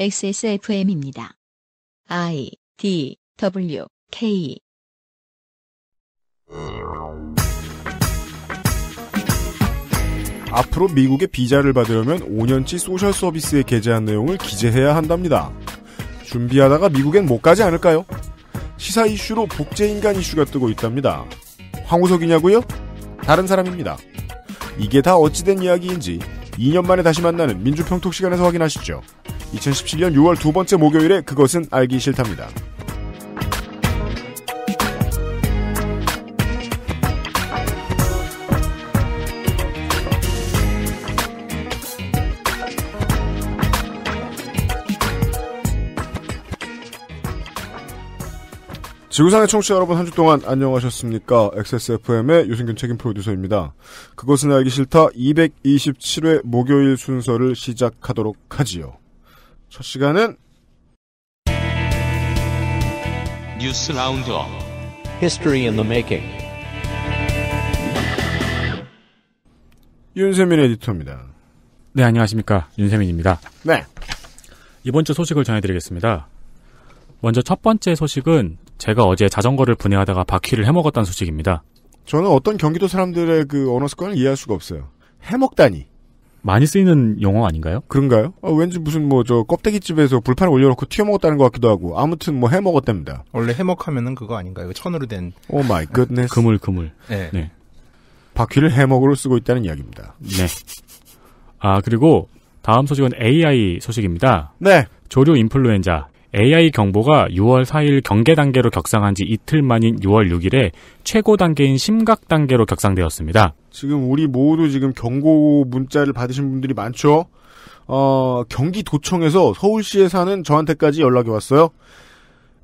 XSFM입니다. I D W K 앞으로 미국의 비자를 받으려면 5년치 소셜 서비스에 게재한 내용을 기재해야 한답니다. 준비하다가 미국엔 못 가지 않을까요? 시사 이슈로 복제인간 이슈가 뜨고 있답니다. 황우석이냐고요? 다른 사람입니다. 이게 다 어찌된 이야기인지 2년 만에 다시 만나는 민주평톡 시간에서 확인하시죠. 2017년 6월 두 번째 목요일에 그것은 알기 싫답니다. 지구상의 청취자 여러분 한 주 동안 안녕하셨습니까? XSFM의 유승균 책임 프로듀서입니다. 그것은 알기 싫다 227회 목요일 순서를 시작하도록 하지요. 첫 시간은 뉴스 라운드업 History in the Making 윤세민 에디터입니다. 네, 안녕하십니까. 윤세민입니다. 네. 이번 주 소식을 전해드리겠습니다. 먼저 첫 번째 소식은 제가 어제 자전거를 분해하다가 바퀴를 해먹었다는 소식입니다. 저는 어떤 경기도 사람들의 그 언어 습관을 이해할 수가 없어요. 해먹다니. 많이 쓰이는 용어 아닌가요? 그런가요? 아, 왠지 무슨 뭐 저 껍데기집에서 불판 을 올려놓고 튀어먹었다는 것 같기도 하고 아무튼 뭐 해먹었답니다. 원래 해먹하면은 그거 아닌가요? 천으로 된. 오 마이 굿네 그물 그물. 네. 네. 바퀴를 해먹으로 쓰고 있다는 이야기입니다. 네. 아 그리고 다음 소식은 AI 소식입니다. 네. 조류 인플루엔자 AI 경보가 6월 4일 경계 단계로 격상한 지 이틀 만인 6월 6일에 최고 단계인 심각 단계로 격상되었습니다. 지금 우리 모두 지금 경고 문자를 받으신 분들이 많죠. 어, 경기도청에서 서울시에 사는 저한테까지 연락이 왔어요.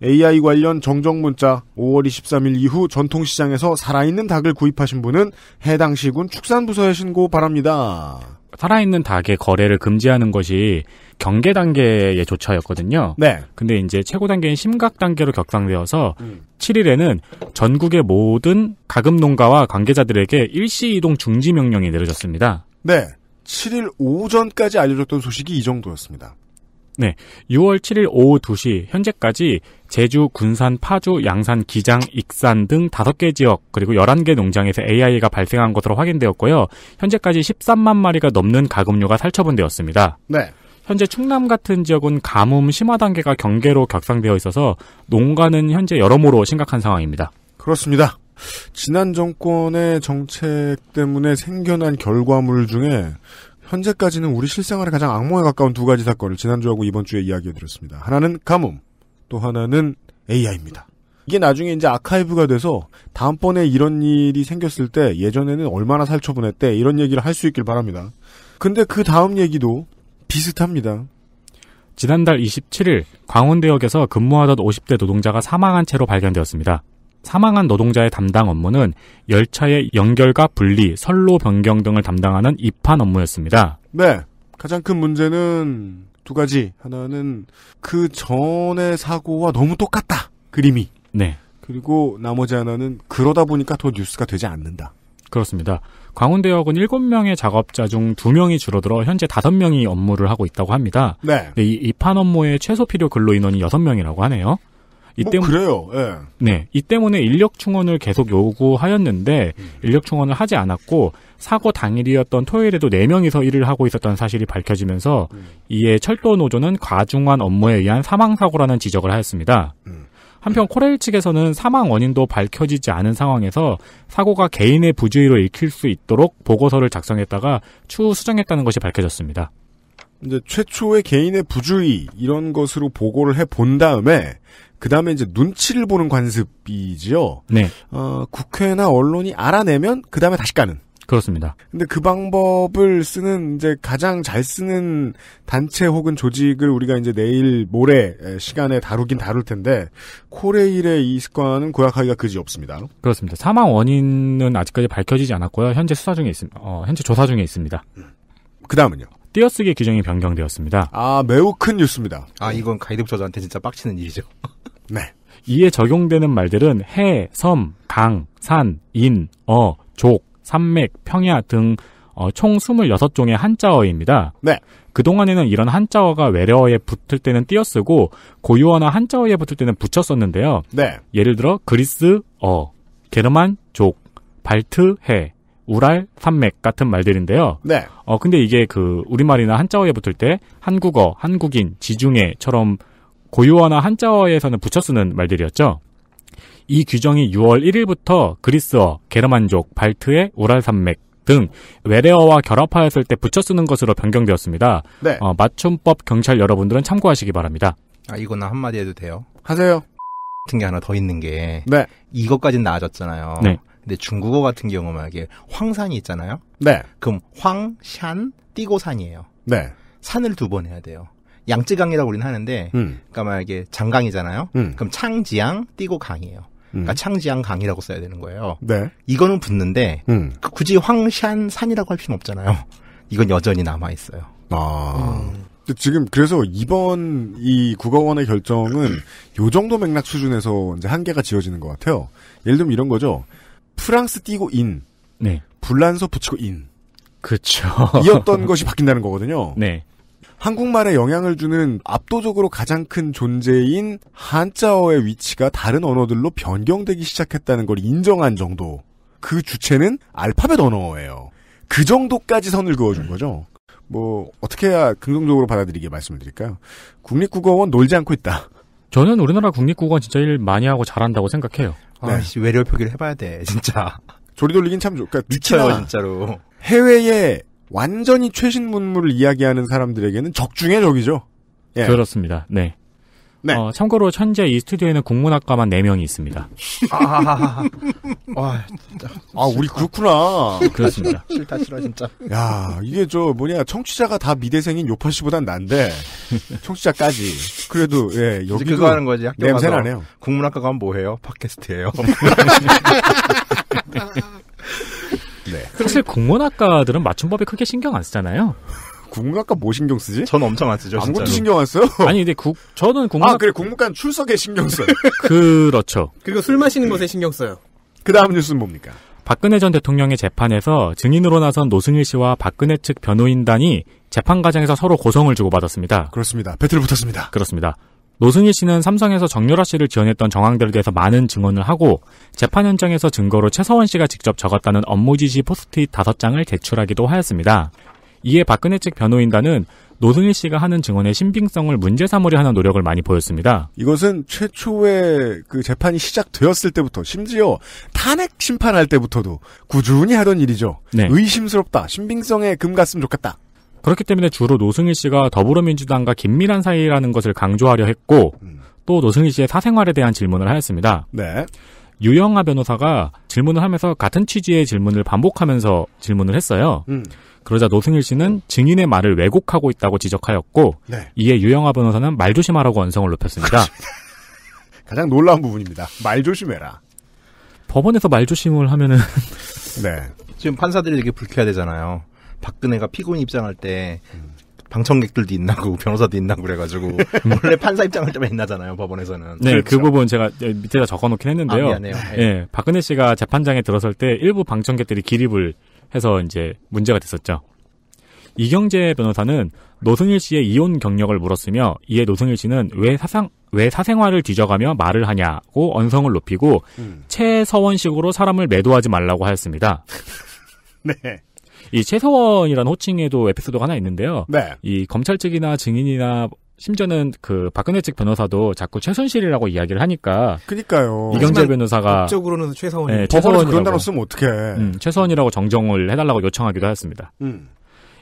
AI 관련 정정 문자 5월 23일 이후 전통시장에서 살아있는 닭을 구입하신 분은 해당 시군 축산부서에 신고 바랍니다. 살아있는 닭의 거래를 금지하는 것이 경계 단계의 조처였거든요. 네. 근데 이제 최고 단계인 심각 단계로 격상되어서 음. 7일에는 전국의 모든 가금 농가와 관계자들에게 일시 이동 중지 명령이 내려졌습니다. 네. 7일 오전까지 알려졌던 소식이 이 정도였습니다. 네. 6월 7일 오후 2시 현재까지 제주, 군산, 파주, 양산, 기장, 익산 등 5개 지역 그리고 11개 농장에서 AI가 발생한 것으로 확인되었고요. 현재까지 13만 마리가 넘는 가금류가 살처분되었습니다. 네. 현재 충남 같은 지역은 가뭄 심화 단계가 경계로 격상되어 있어서 농가는 현재 여러모로 심각한 상황입니다. 그렇습니다. 지난 정권의 정책 때문에 생겨난 결과물 중에 현재까지는 우리 실생활에 가장 악몽에 가까운 두 가지 사건을 지난주하고 이번주에 이야기해드렸습니다. 하나는 가뭄, 또 하나는 AI입니다. 이게 나중에 이제 아카이브가 돼서 다음번에 이런 일이 생겼을 때 예전에는 얼마나 살처분했대 이런 얘기를 할 수 있길 바랍니다. 근데 그 다음 얘기도 비슷합니다. 지난달 27일 광원대역에서 근무하던 50대 노동자가 사망한 채로 발견되었습니다. 사망한 노동자의 담당 업무는 열차의 연결과 분리, 선로 변경 등을 담당하는 입판 업무였습니다. 네. 가장 큰 문제는 두 가지. 하나는 그 전의 사고와 너무 똑같다. 그림이. 네. 그리고 나머지 하나는 그러다 보니까 더 뉴스가 되지 않는다. 그렇습니다. 광운대역은 7명의 작업자 중 2명이 줄어들어 현재 5명이 업무를 하고 있다고 합니다. 네. 이입판 업무의 최소 필요 근로 인원이 6명이라고 하네요. 이 어, 때문에 그래요. 예. 네, 이 때문에 인력 충원을 계속 요구하였는데 음. 인력 충원을 하지 않았고 사고 당일이었던 토요일에도 4명이서 일을 하고 있었던 사실이 밝혀지면서 음. 이에 철도 노조는 과중한 업무에 의한 사망 사고라는 지적을 하였습니다. 음. 한편 네. 코레일 측에서는 사망 원인도 밝혀지지 않은 상황에서 사고가 개인의 부주의로 읽힐 수 있도록 보고서를 작성했다가 추후 수정했다는 것이 밝혀졌습니다. 이제 최초의 개인의 부주의 이런 것으로 보고를 해 본 다음에 그 다음에 이제 눈치를 보는 관습이지요. 네. 어, 국회나 언론이 알아내면 그 다음에 다시 까는. 그렇습니다. 근데 그 방법을 쓰는 이제 가장 잘 쓰는 단체 혹은 조직을 우리가 이제 내일 모레 시간에 다루긴 다룰 텐데 코레일의 이 습관은 고약하기가 그지 없습니다. 그렇습니다. 사망 원인은 아직까지 밝혀지지 않았고요. 현재 수사 중에 있습니다. 어, 현재 조사 중에 있습니다. 음. 그 다음은요. 띄어쓰기 규정이 변경되었습니다. 아, 매우 큰 뉴스입니다. 아, 이건 가이드북 저자한테 진짜 빡치는 일이죠. 네. 이에 적용되는 말들은 해, 섬, 강, 산, 인, 어, 족, 산맥, 평야 등 어, 총 26종의 한자어입니다. 네. 그동안에는 이런 한자어가 외래어에 붙을 때는 띄어쓰고 고유어나 한자어에 붙을 때는 붙였었는데요 네. 예를 들어 그리스 어, 게르만 족, 발트 해, 우랄, 산맥 같은 말들인데요. 네. 어 근데 이게 그 우리말이나 한자어에 붙을 때 한국어, 한국인, 지중해처럼 고유어나 한자어에서는 붙여 쓰는 말들이었죠. 이 규정이 6월 1일부터 그리스어, 게르만족, 발트의 우랄 산맥 등 외래어와 결합하였을 때 붙여 쓰는 것으로 변경되었습니다. 네. 어, 맞춤법 경찰 여러분들은 참고하시기 바랍니다. 아 이거는 한마디 해도 돼요? 하세요. 같은 게 하나 더 있는 게 네. 이것까진 나아졌잖아요. 네. 근데 중국어 같은 경우 만약에 황산이 있잖아요. 네. 그럼 황샨 띠고산이에요. 네. 산을 두 번 해야 돼요. 양쯔강이라고 우리는 하는데, 음. 그러니까 만약에 장강이잖아요. 음. 그럼 창지양 띠고 강이에요. 그러니까 음. 창지양 강이라고 써야 되는 거예요. 네. 이거는 붙는데 음. 그 굳이 황샨 산이라고 할 필요는 없잖아요. 이건 여전히 남아 있어요. 아. 음. 지금 그래서 이번 이 국어원의 결정은 요 정도 맥락 수준에서 이제 한계가 지어지는 것 같아요. 예를 들면 이런 거죠. 프랑스 띄고 인. 네. 불란서 붙이고 인. 그렇죠. 이었던 것이 바뀐다는 거거든요. 네. 한국말에 영향을 주는 압도적으로 가장 큰 존재인 한자어의 위치가 다른 언어들로 변경되기 시작했다는 걸 인정한 정도. 그 주체는 알파벳 언어예요. 그 정도까지 선을 그어준 음. 거죠. 뭐 어떻게 해야 긍정적으로 받아들이게 말씀을 드릴까요? 국립국어원 놀지 않고 있다. 저는 우리나라 국립국어는 진짜 일 많이 하고 잘한다고 생각해요. 아, 네. 아씨 외래 어 표기를 해봐야 돼 진짜. 조리 돌리긴 참 좋. 그러니까 미쳐요 진짜로. 해외에 완전히 최신 문물을 이야기하는 사람들에게는 적중의 적이죠. 예. 그렇습니다. 네. 네. 어, 참고로 현재 이 스튜디오에는 국문학과만 4명이 있습니다. 아, 와, 아, 우리 그렇구나. 그렇습니다. 싫다, 싫어, 진짜. 야, 이게 저 뭐냐, 청취자가 다 미대생인 요파 씨보단 난데, 청취자까지. 그래도, 예, 여기. 그거 하는 거지. 냄새 나네요. 국문학과 가면 뭐해요? 팟캐스트예요 네. 사실 국문학과들은 맞춤법에 크게 신경 안 쓰잖아요. 국문학과 뭐 신경 쓰지? 전 엄청 안 쓰죠. 아무것도 신경 안 써요. 아니 근데 국 저는 국문학 아 그래 국문관 출석에 신경 써요. 그렇죠. 그리고 술 마시는 것에 신경 써요. 그 다음 뉴스는 뭡니까? 박근혜 전 대통령의 재판에서 증인으로 나선 노승일 씨와 박근혜 측 변호인단이 재판 과정에서 서로 고성을 주고받았습니다. 그렇습니다. 배틀 붙었습니다. 그렇습니다. 노승일 씨는 삼성에서 정유라 씨를 지원했던 정황들에 대해서 많은 증언을 하고 재판 현장에서 증거로 최서원 씨가 직접 적었다는 업무 지시 포스트잇 5장을 제출하기도 하였습니다. 이에 박근혜 측 변호인단은 노승일 씨가 하는 증언의 신빙성을 문제 삼으려 하는 노력을 많이 보였습니다. 이것은 최초의 그 재판이 시작되었을 때부터 심지어 탄핵 심판할 때부터도 꾸준히 하던 일이죠. 네. 의심스럽다. 신빙성에 금 갔으면 좋겠다. 그렇기 때문에 주로 노승일 씨가 더불어민주당과 긴밀한 사이라는 것을 강조하려 했고 음. 또 노승일 씨의 사생활에 대한 질문을 하였습니다. 네. 유영아 변호사가 질문을 하면서 같은 취지의 질문을 반복하면서 질문을 했어요. 음. 그러자 노승일 씨는 증인의 말을 왜곡하고 있다고 지적하였고 네. 이에 유영아 변호사는 말 조심하라고 언성을 높였습니다. 가장 놀라운 부분입니다. 말 조심해라. 법원에서 말 조심을 하면은 네. 지금 판사들이 되게 불쾌해야되잖아요 박근혜가 피고인 입장할 때 방청객들도 있나고 변호사도 있나고 그래가지고 음. 원래 판사 입장을 좀 했나잖아요 법원에서는. 네, 그렇죠. 그 부분 제가 밑에다 적어놓긴 했는데요. 아, 미안해요. 네. 예, 박근혜 씨가 재판장에 들어설 때 일부 방청객들이 기립을 해서 이제 문제가 됐었죠. 이경재 변호사는 노승일 씨의 이혼 경력을 물었으며 이에 노승일 씨는 왜 사상 왜 사생활을 뒤져가며 말을 하냐고 언성을 높이고 음. 최서원식으로 사람을 매도하지 말라고 하였습니다. 네. 이 최서원이라는 호칭에도 에피소드가 하나 있는데요. 네. 이 검찰 측이나 증인이나 심지어는 그 박근혜 측 변호사도 자꾸 최순실이라고 이야기를 하니까. 그니까요. 이경재 변호사가. 법적으로는 최서원. 네, 최서원 그런 단어 쓰면 어떡해. 음, 최서원이라고 정정을 해달라고 요청하기도 하였습니다. 음.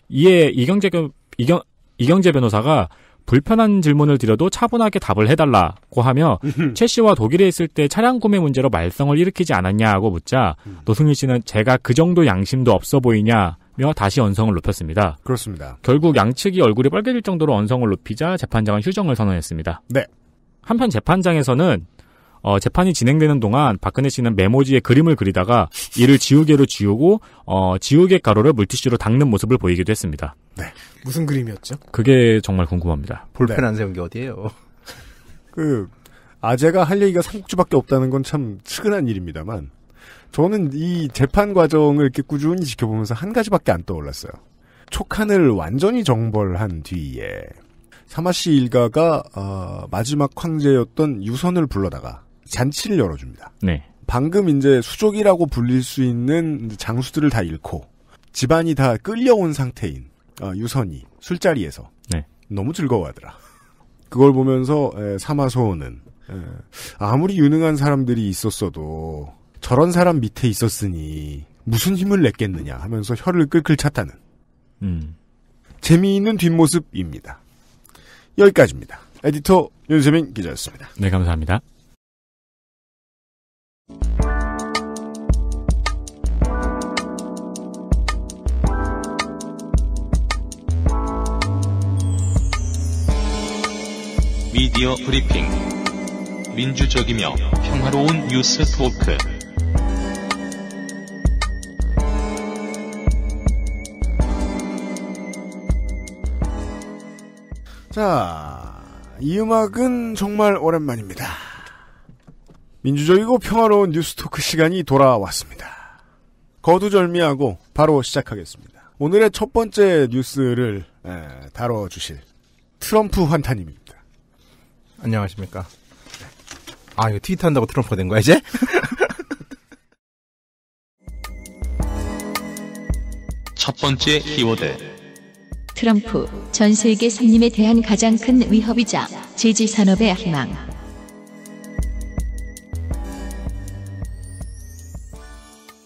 이에 이경재, 그, 이경, 이경재 변호사가 불편한 질문을 드려도 차분하게 답을 해달라고 하며 최 씨와 독일에 있을 때 차량 구매 문제로 말썽을 일으키지 않았냐고 묻자 음. 노승일 씨는 제가 그 정도 양심도 없어 보이냐 며 다시 언성을 높였습니다. 그렇습니다. 결국 양측이 얼굴이 빨개질 정도로 언성을 높이자 재판장은 휴정을 선언했습니다. 네. 한편 재판장에서는 어, 재판이 진행되는 동안 박근혜 씨는 메모지에 그림을 그리다가 이를 지우개로 지우고 어, 지우개 가루를 물티슈로 닦는 모습을 보이기도 했습니다. 네. 무슨 그림이었죠? 그게 정말 궁금합니다. 볼펜 네. 안 세운 게 어디예요? 그 아재가 할 얘기가 삼국지밖에 없다는 건 참 측은한 일입니다만 저는 이 재판 과정을 이렇게 꾸준히 지켜보면서 한 가지밖에 안 떠올랐어요. 촉한을 완전히 정벌한 뒤에 사마시 일가가 어, 마지막 황제였던 유선을 불러다가 잔치를 열어줍니다. 네. 방금 이제 수족이라고 불릴 수 있는 장수들을 다 잃고 집안이 다 끌려온 상태인 어, 유선이 술자리에서 네. 너무 즐거워하더라. 그걸 보면서 에, 사마소는 에, 아무리 유능한 사람들이 있었어도 저런 사람 밑에 있었으니 무슨 힘을 냈겠느냐 하면서 혀를 끌끌 찼다는 음. 재미있는 뒷모습입니다. 여기까지입니다. 에디터 윤세민 기자였습니다. 네, 감사합니다. 미디어 브리핑 민주적이며 평화로운 뉴스 토크 자, 이 음악은 정말 오랜만입니다. 민주적이고 평화로운 뉴스토크 시간이 돌아왔습니다. 거두절미하고 바로 시작하겠습니다. 오늘의 첫 번째 뉴스를 에, 다뤄주실 트럼프 환타님입니다. 안녕하십니까. 아, 이거 트위터 한다고 트럼프가 된 거야, 이제? 첫 번째 키워드. 트럼프 전 세계 산림에 대한 가장 큰 위협이자 제지 산업의 희망.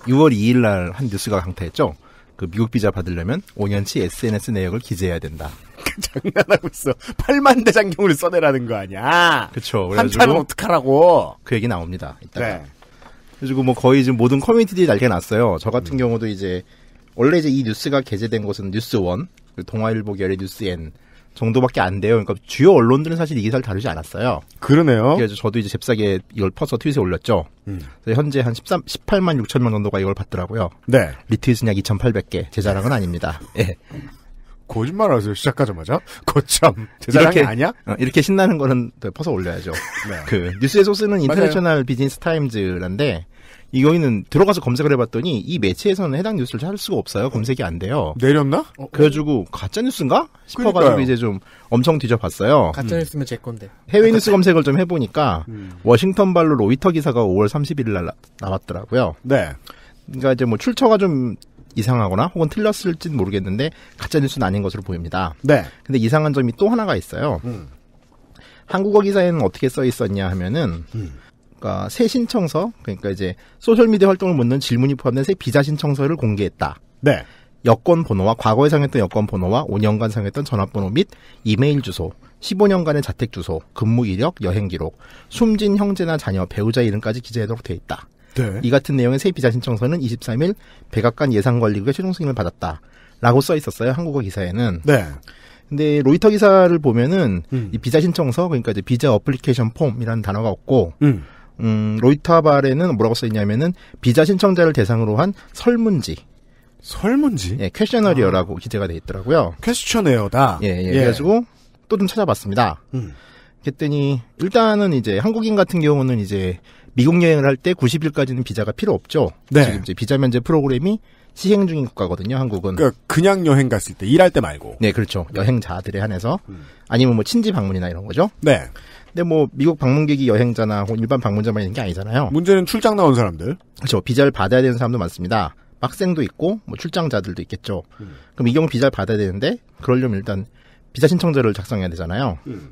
6월2일날 한 뉴스가 강타했죠. 그 미국 비자 받으려면 5년치 SNS 내역을 기재해야 된다. 장난하고 있어. 8만 대장경을 써내라는 거 아니야. 그쵸. 렇 한참 어떡하라고. 그 얘기 나옵니다. 이따가. 네. 그래가지고 뭐 거의 지금 모든 커뮤니티들이 날개 났어요. 저 같은 음. 경우도 이제 원래 이제 이 뉴스가 게재된 곳은 뉴스원, 그 동아일보 열의 뉴스엔 정도밖에 안 돼요. 그러니까 주요 언론들은 사실 이 기사를 다루지 않았어요. 그러네요. 그래서 저도 이제 잽싸게 이걸 퍼서 트윗에 올렸죠. 음. 현재 한 13, 18만 6천 명 정도가 이걸 봤더라고요. 네. 리트윗은 약 2,800개. 제 자랑은 아닙니다. 예. 거짓말 하세요. 시작하자마자. 거참. 제 자랑이 이렇게, 아니야? 어, 이렇게 신나는 거는 퍼서 올려야죠. 네. 그 뉴스의 소스는 인터내셔널 비즈니스 타임즈란데 이거는 들어가서 검색을 해봤더니 이 매체에서는 해당 뉴스를 찾을 수가 없어요. 검색이 안 돼요. 내렸나? 어, 그래가지고 가짜 뉴스인가 싶어가지고 그러니까요. 이제 좀 엄청 뒤져봤어요. 가짜 뉴스면 제 건데. 해외 뉴스 검색을 좀 해보니까 음. 워싱턴 발로 로이터 기사가 5월 30일 날 나왔더라고요. 네. 그러니까 이제 뭐 출처가 좀 이상하거나 혹은 틀렸을진 모르겠는데 가짜 뉴스는 아닌 것으로 보입니다. 네. 근데 이상한 점이 또 하나가 있어요. 음. 한국어 기사에는 어떻게 써 있었냐 하면은 음. 그러니까 새 신청서, 그러니까 이제 소셜미디어 활동을 묻는 질문이 포함된 새 비자 신청서를 공개했다. 네. 여권 번호와 과거에 사용했던 여권 번호와 5년간 사용했던 전화번호 및 이메일 주소, 15년간의 자택 주소, 근무 이력, 여행 기록, 숨진 형제나 자녀, 배우자 이름까지 기재하도록 되어 있다. 네. 이 같은 내용의 새 비자 신청서는 23일 백악관 예산관리국의 최종 승인을 받았다. 라고 써 있었어요. 한국어 기사에는. 네. 근데 로이터 기사를 보면은 음. 이 비자 신청서 그러니까 이제 비자 어플리케이션 폼이라는 단어가 없고 음. 음, 로이터발에는 뭐라고 써있냐면은 비자 신청자를 대상으로 한 설문지. 설문지? 예, 퀘셔너리어라고 아. 기재가 돼 있더라고요. 퀘스천웨어다. 예, 예, 예. 그래가지고 또 좀 찾아봤습니다. 음. 그랬더니 일단은 이제 한국인 같은 경우는 이제 미국 여행을 할 때 90일까지는 비자가 필요 없죠. 네. 지금 이제 비자 면제 프로그램이 시행 중인 국가거든요. 한국은. 그러니까 그냥 여행 갔을 때 일할 때 말고. 네, 그렇죠. 여행자들에 한해서 음. 아니면 뭐 친지 방문이나 이런 거죠. 네. 근데 뭐 미국 방문객이 여행자나 일반 방문자만 있는 게 아니잖아요. 문제는 출장 나온 사람들. 그렇죠. 비자를 받아야 되는 사람도 많습니다. 학생도 있고 뭐 출장자들도 있겠죠. 음. 그럼 이 경우 비자를 받아야 되는데 그러려면 일단 비자 신청자를 작성해야 되잖아요. 음.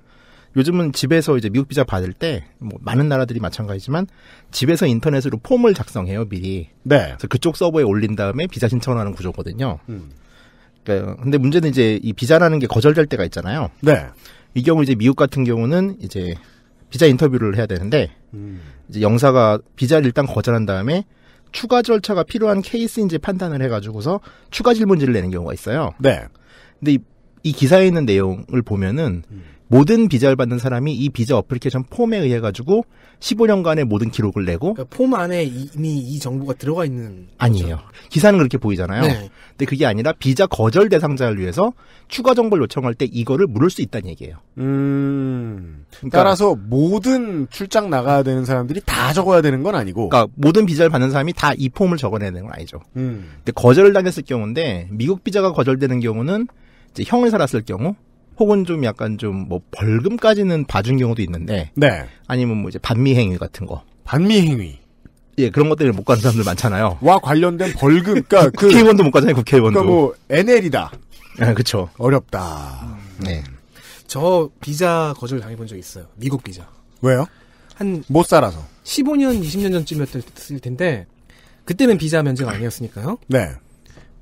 요즘은 집에서 이제 미국 비자 받을 때 뭐 많은 나라들이 마찬가지지만 집에서 인터넷으로 폼을 작성해요 미리. 네. 그래서 그쪽 서버에 올린 다음에 비자 신청을 하는 구조거든요. 음. 그러니까 근데 문제는 이제 이 비자라는 게 거절될 때가 있잖아요. 네. 이 경우 이제 미국 같은 경우는 이제 비자 인터뷰를 해야 되는데 음. 이제 영사가 비자를 일단 거절한 다음에 추가 절차가 필요한 케이스인지 판단을 해가지고서 추가 질문지를 내는 경우가 있어요. 네. 근데 이, 이 기사에 있는 내용을 보면은 음. 모든 비자를 받는 사람이 이 비자 어플리케이션 폼에 의해 가지고 15년간의 모든 기록을 내고 그러니까 폼 안에 이미 이 정보가 들어가 있는 아니에요. 거죠. 기사는 그렇게 보이잖아요. 네. 근데 그게 아니라 비자 거절 대상자를 위해서 추가 정보를 요청할 때 이거를 물을 수 있다는 얘기예요. 음. 그러니까 따라서 모든 출장 나가야 되는 사람들이 다 적어야 되는 건 아니고 그러니까 모든 비자를 받는 사람이 다 이 폼을 적어내야 되는 건 아니죠. 음. 근데 거절을 당했을 경우인데 미국 비자가 거절되는 경우는 이제 형을 살았을 경우 혹은 좀 약간 좀 뭐 벌금까지는 봐준 경우도 있는데 네. 아니면 뭐 이제 반미 행위 같은 거. 반미 행위. 예, 그런 것들을 못 가는 사람들 많잖아요. 와 관련된 벌금, 그러니까 그 국회의원도 못 가잖아요, 국회의원도. 그러니까 뭐 NL이다. 예, 네, 그렇죠. 어렵다. 음. 네. 저 비자 거절 당해본 적 있어요. 미국 비자. 왜요? 한 못 살아서. 15년, 20년 전쯤이었을 텐데 그때는 비자 면제가 아니었으니까요. 네.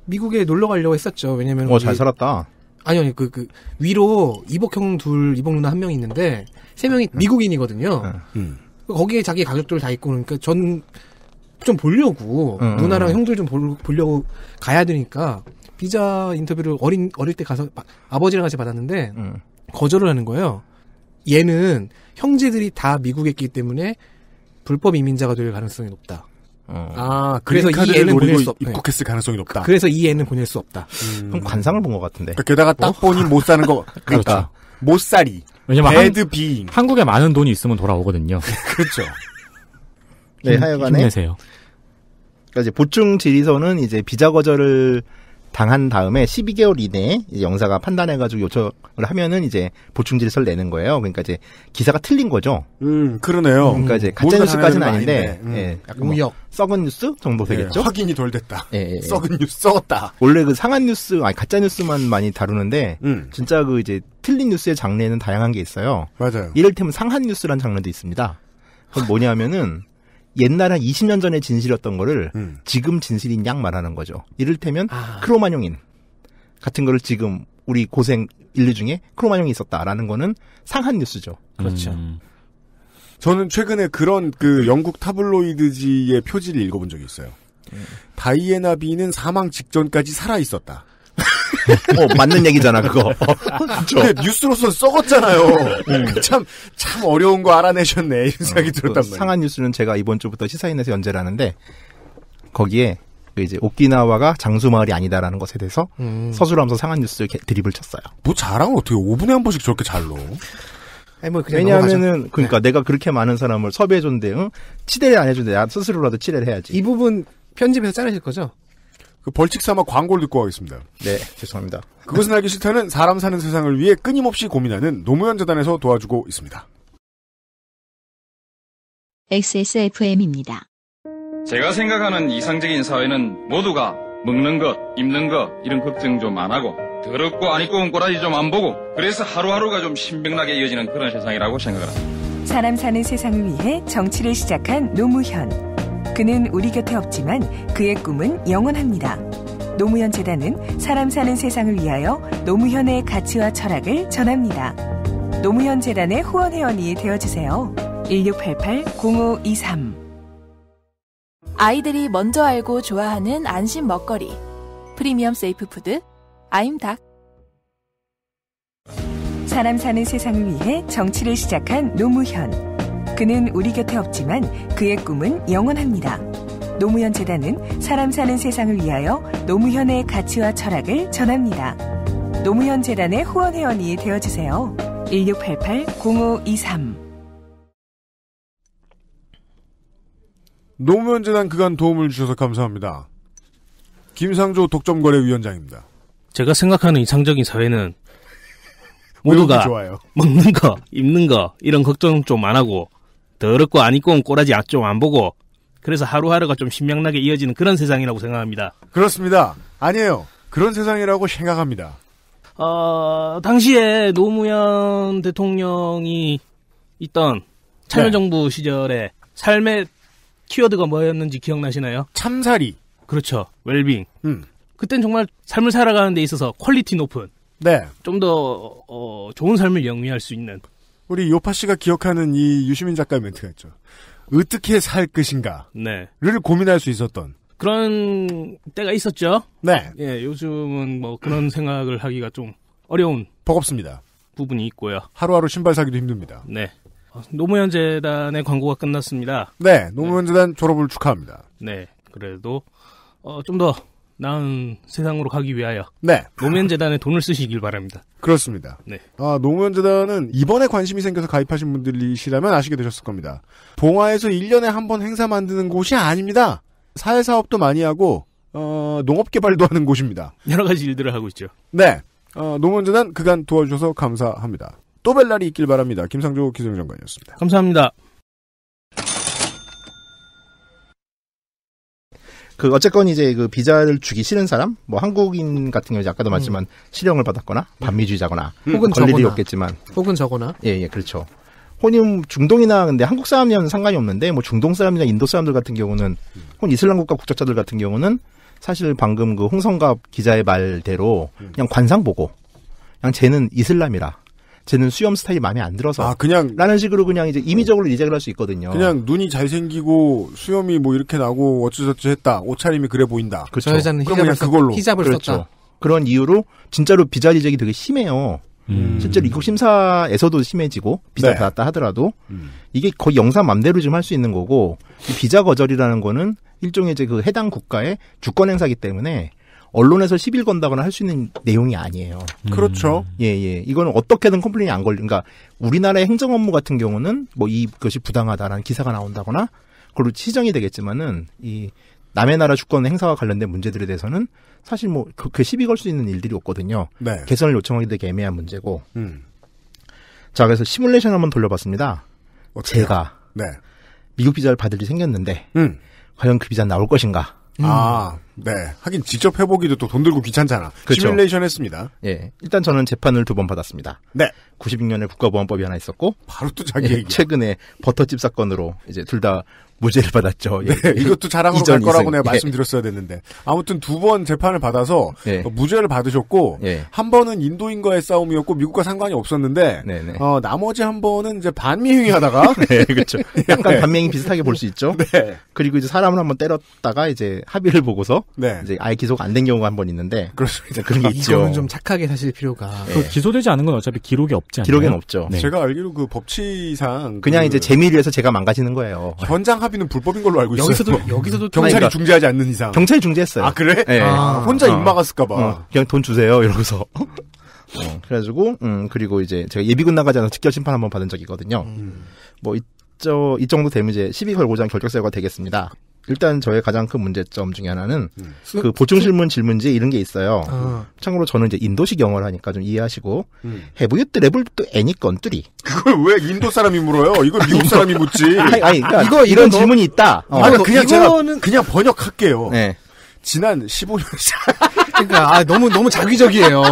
미국에 놀러 가려고 했었죠. 왜냐면 어, 잘 살았다. 아니요, 아니, 그, 그, 위로 이복형 둘, 이복 누나 한명 있는데, 세 명이 미국인이거든요. 음. 거기에 자기 가족들 다 있고, 그러니까 전 좀 보려고, 음, 누나랑 형들 좀 볼, 보려고 가야 되니까, 비자 인터뷰를 어린, 어릴 때 가서 아버지랑 같이 받았는데, 거절을 하는 거예요. 얘는 형제들이 다 미국에 있기 때문에 불법 이민자가 될 가능성이 높다. 어. 아, 그래서 이 애는 보낼 수 없다. 입국했을 네. 가능성이 높다. 그래서 이 애는 보낼 수 없다. 음. 그럼 관상을 본 것 같은데. 그 게다가 딱 뭐? 보니 못 사는 거. 그렇죠. 그러니까. 그렇죠. 못 살이. 왜냐면 한, 한국에 많은 돈이 있으면 돌아오거든요. 그렇죠. 네, 하여간에. 힘내세요. 그러니까 이제 보충 지리서는 이제 비자 거절을 당한 다음에 12개월 이내에 영사가 판단해가지고 요청을 하면은 이제 보충 질서를 내는 거예요. 그러니까 이제 기사가 틀린 거죠. 음, 그러네요. 그러니까 이제 음, 가짜 뉴스까지는 아닌데, 음. 예, 약간 뭐 썩은 뉴스 정도 예, 되겠죠. 예, 확인이 덜 됐다. 예, 예, 예, 썩은 뉴스 썩었다. 원래 그 상한 뉴스, 아니 가짜 뉴스만 많이 다루는데, 음. 진짜 그 이제 틀린 뉴스의 장르에는 다양한 게 있어요. 맞아요. 이를테면 상한 뉴스란 장르도 있습니다. 그건 뭐냐면은 옛날 한 20년 전에 진실이었던 거를 음. 지금 진실인 양 말하는 거죠. 이를테면 아. 크로마뇽인 같은 거를 지금 우리 고생 인류 중에 크로마뇽이 있었다라는 거는 상한 뉴스죠. 그렇죠. 음. 저는 최근에 그런 그 영국 타블로이드지의 표지를 읽어본 적이 있어요. 음. 다이애나 비는 사망 직전까지 살아 있었다. 어, 맞는 얘기잖아, 그거. 어, 근데 뉴스로서는 썩었잖아요. 네. 그 참, 참 어려운 거 알아내셨네. 이런 어, 생각이 들었단 말이에요. 상한 뉴스는 제가 이번 주부터 시사인에서 연재를 하는데, 거기에 그 이제 오키나와가 장수마을이 아니다라는 것에 대해서 음. 서술하면서 상한 뉴스 드립을 쳤어요. 뭐 자랑을 어떻게 5분에 한 번씩 저렇게 잘 넣어? 아니 뭐 왜냐하면은 그러니까 네. 내가 그렇게 많은 사람을 섭외해줬는데 응? 치대를 안 해준대 나 스스로라도 치대를 해야지. 이 부분 편집해서 자르실 거죠? 그 벌칙 삼아 광고를 듣고 가겠습니다. 네, 죄송합니다. 그것은 알기 싫다는 사람 사는 세상을 위해 끊임없이 고민하는 노무현 재단에서 도와주고 있습니다. XSFM입니다. 제가 생각하는 이상적인 사회는 모두가 먹는 것, 입는 것 이런 걱정 좀 안 하고 더럽고 안 입고 온 꼬라지 좀 안 보고 그래서 하루하루가 좀 신명나게 이어지는 그런 세상이라고 생각을 합니다. 사람 사는 세상을 위해 정치를 시작한 노무현. 그는 우리 곁에 없지만 그의 꿈은 영원합니다. 노무현 재단은 사람 사는 세상을 위하여 노무현의 가치와 철학을 전합니다. 노무현 재단의 후원 회원이 되어 주세요. 1688-0523 아이들이 먼저 알고 좋아하는 안심 먹거리 프리미엄 세이프 푸드 아임닭 사람 사는 세상을 위해 정치를 시작한 노무현 그는 우리 곁에 없지만 그의 꿈은 영원합니다. 노무현 재단은 사람 사는 세상을 위하여 노무현의 가치와 철학을 전합니다. 노무현 재단의 후원 회원이 되어 주세요. 1688-0523 노무현 재단 그간 도움을 주셔서 감사합니다. 김상조 독점거래위원장입니다. 제가 생각하는 이상적인 사회는 모두가 먹는 거, 입는 거 이런 걱정 좀 안 하고 더럽고 안 입고 온 꼬라지 좀안 보고 그래서 하루하루가 좀 신명나게 이어지는 그런 세상이라고 생각합니다. 그렇습니다. 아니에요. 그런 세상이라고 생각합니다. 어, 당시에 노무현 대통령이 있던 참여정부 네. 시절에 삶의 키워드가 뭐였는지 기억나시나요? 참살이. 그렇죠. 웰빙. 음. 그땐 정말 삶을 살아가는 데 있어서 퀄리티 높은. 네. 좀더 어, 좋은 삶을 영위할 수 있는 우리 요파 씨가 기억하는 이 유시민 작가 멘트가 있죠. 어떻게 살 것인가를 네. 고민할 수 있었던 그런 때가 있었죠. 네. 예, 요즘은 뭐 그런 생각을 하기가 좀 어려운 버겁습니다. 부분이 있고요. 하루하루 신발 사기도 힘듭니다. 네. 어, 노무현 재단의 광고가 끝났습니다. 네, 노무현 재단 네. 졸업을 축하합니다. 네. 그래도 어, 좀더 나은 세상으로 가기 위하여 네. 노무현 재단에 돈을 쓰시길 바랍니다. 그렇습니다. 네. 아, 노무현 재단은 이번에 관심이 생겨서 가입하신 분들이시라면 아시게 되셨을 겁니다. 봉화에서 1년에 한 번 행사 만드는 곳이 아닙니다. 사회 사업도 많이 하고 어, 농업 개발도 하는 곳입니다. 여러 가지 일들을 하고 있죠. 네. 어, 노무현 재단 그간 도와주셔서 감사합니다. 또별 날이 있길 바랍니다. 김상조 기성장관이었습니다. 감사합니다. 그 어쨌건 이제 그 비자를 주기 싫은 사람, 뭐 한국인 같은 경우 이 아까도 음. 말했지만 음. 실형을 받았거나 네. 반미주의자거나 음. 뭐 혹은 걸릴 저거 일이 없겠지만 혹은 저거나 예예 예, 그렇죠. 혼인 중동이나 근데 한국 사람이랑 상관이 없는데 뭐 중동 사람이나 인도 사람들 같은 경우는 혹은 이슬람 국가 국적자들 같은 경우는 사실 방금 그 홍성갑 기자의 말대로 음. 그냥 관상 보고 그냥 쟤는 이슬람이라 쟤는 수염 스타일이 마음에 안 들어서 아 그냥 라는 식으로 그냥 이제 임의적으로 리젝을 할 수 있거든요. 그냥 눈이 잘생기고 수염이 뭐 이렇게 나고 어쩌저쩌 했다 옷차림이 그래 보인다. 그렇죠. 그럼 그냥 그걸로 히잡을 그렇죠. 썼다. 그런 이유로 진짜로 비자 리젝이 되게 심해요. 음. 실제로 입국 심사에서도 심해지고 비자 네. 받았다 하더라도 음. 이게 거의 영상 맘대로 지금 할 수 있는 거고 비자 거절이라는 거는 일종의 이제 그 해당 국가의 주권 행사기 때문에 언론에서 시비를 건다거나 할 수 있는 내용이 아니에요. 음. 그렇죠. 예, 예. 이거는 어떻게든 컴플레인이 안 걸린, 그러니까 우리나라의 행정 업무 같은 경우는 뭐 이것이 부당하다라는 기사가 나온다거나 그걸로 시정이 되겠지만은 이 남의 나라 주권 행사와 관련된 문제들에 대해서는 사실 뭐그 그 시비 걸 수 있는 일들이 없거든요. 네. 개선을 요청하기 되게 애매한 문제고. 음. 자, 그래서 시뮬레이션 한번 돌려봤습니다. 어때요? 제가 네. 미국 비자를 받을 일이 생겼는데 음. 과연 그 비자 나올 것인가? 아. 네. 하긴 직접 해보기도 또 돈 들고 귀찮잖아. 그렇죠. 시뮬레이션 했습니다. 예. 일단 저는 재판을 두 번 받았습니다. 네. 96년에 국가보안법이 하나 있었고. 바로 또 자기 예, 얘기. 최근에 버터집 사건으로 이제 둘 다 무죄를 받았죠. 예, 네, 그 이것도 자랑으로 갈 거라고 내가 예. 말씀드렸어야 됐는데. 아무튼 두 번 재판을 받아서 예. 어, 무죄를 받으셨고 예. 한 번은 인도인과의 싸움이었고 미국과 상관이 없었는데 네, 네. 어, 나머지 한 번은 이제 반미행위 하다가 네, 그렇죠. 약간 반미행위 비슷하게 볼 수 있죠. 네. 그리고 이제 사람을 한번 때렸다가 이제 합의를 보고서 네. 이제 아예 기소가 안 된 경우가 한 번 있는데 그렇습니다. 그런 게 있죠. 이거는 좀 착하게 사실 필요가. 네. 그 기소되지 않은 건 어차피 기록이 없지 않나요? 기록엔 없죠. 네. 제가 알기로 그 법치상 그 그냥 그... 이제 재미를 위해서 제가 망가지는 거예요. 현장 합의는 불법인 걸로 알고 있어요. 여기서도 여기서도 경찰이 그러니까 중재하지 않는 이상. 경찰이 중재했어요. 아 그래? 네. 아, 아. 혼자 입 어. 막았을까 봐. 어, 그냥 돈 주세요 이러고서. 어, 그래가지고 음 그리고 이제 제가 예비군 나가지 않아 직결 심판 한번 받은 적이 있거든요. 음. 뭐이 이 정도 되면 이제 시비 걸고자 결격사유가 되겠습니다. 일단 저의 가장 큰 문제점 중에 하나는 음. 그 보충 질문 질문지 이런 게 있어요. 아. 참고로 저는 이제 인도식 영어를 하니까 좀 이해하시고 해부유트 레블도 애니건뚜리 그걸 왜 인도 사람이 물어요? 이걸 미국 사람이 묻지. 아니, 아니 그러니까 아, 이거 이런 너... 질문이 있다. 어. 아니, 그냥 이거는 그냥 번역할게요. 네. 지난 15년 그러니까 아, 너무 너무 자기적이에요.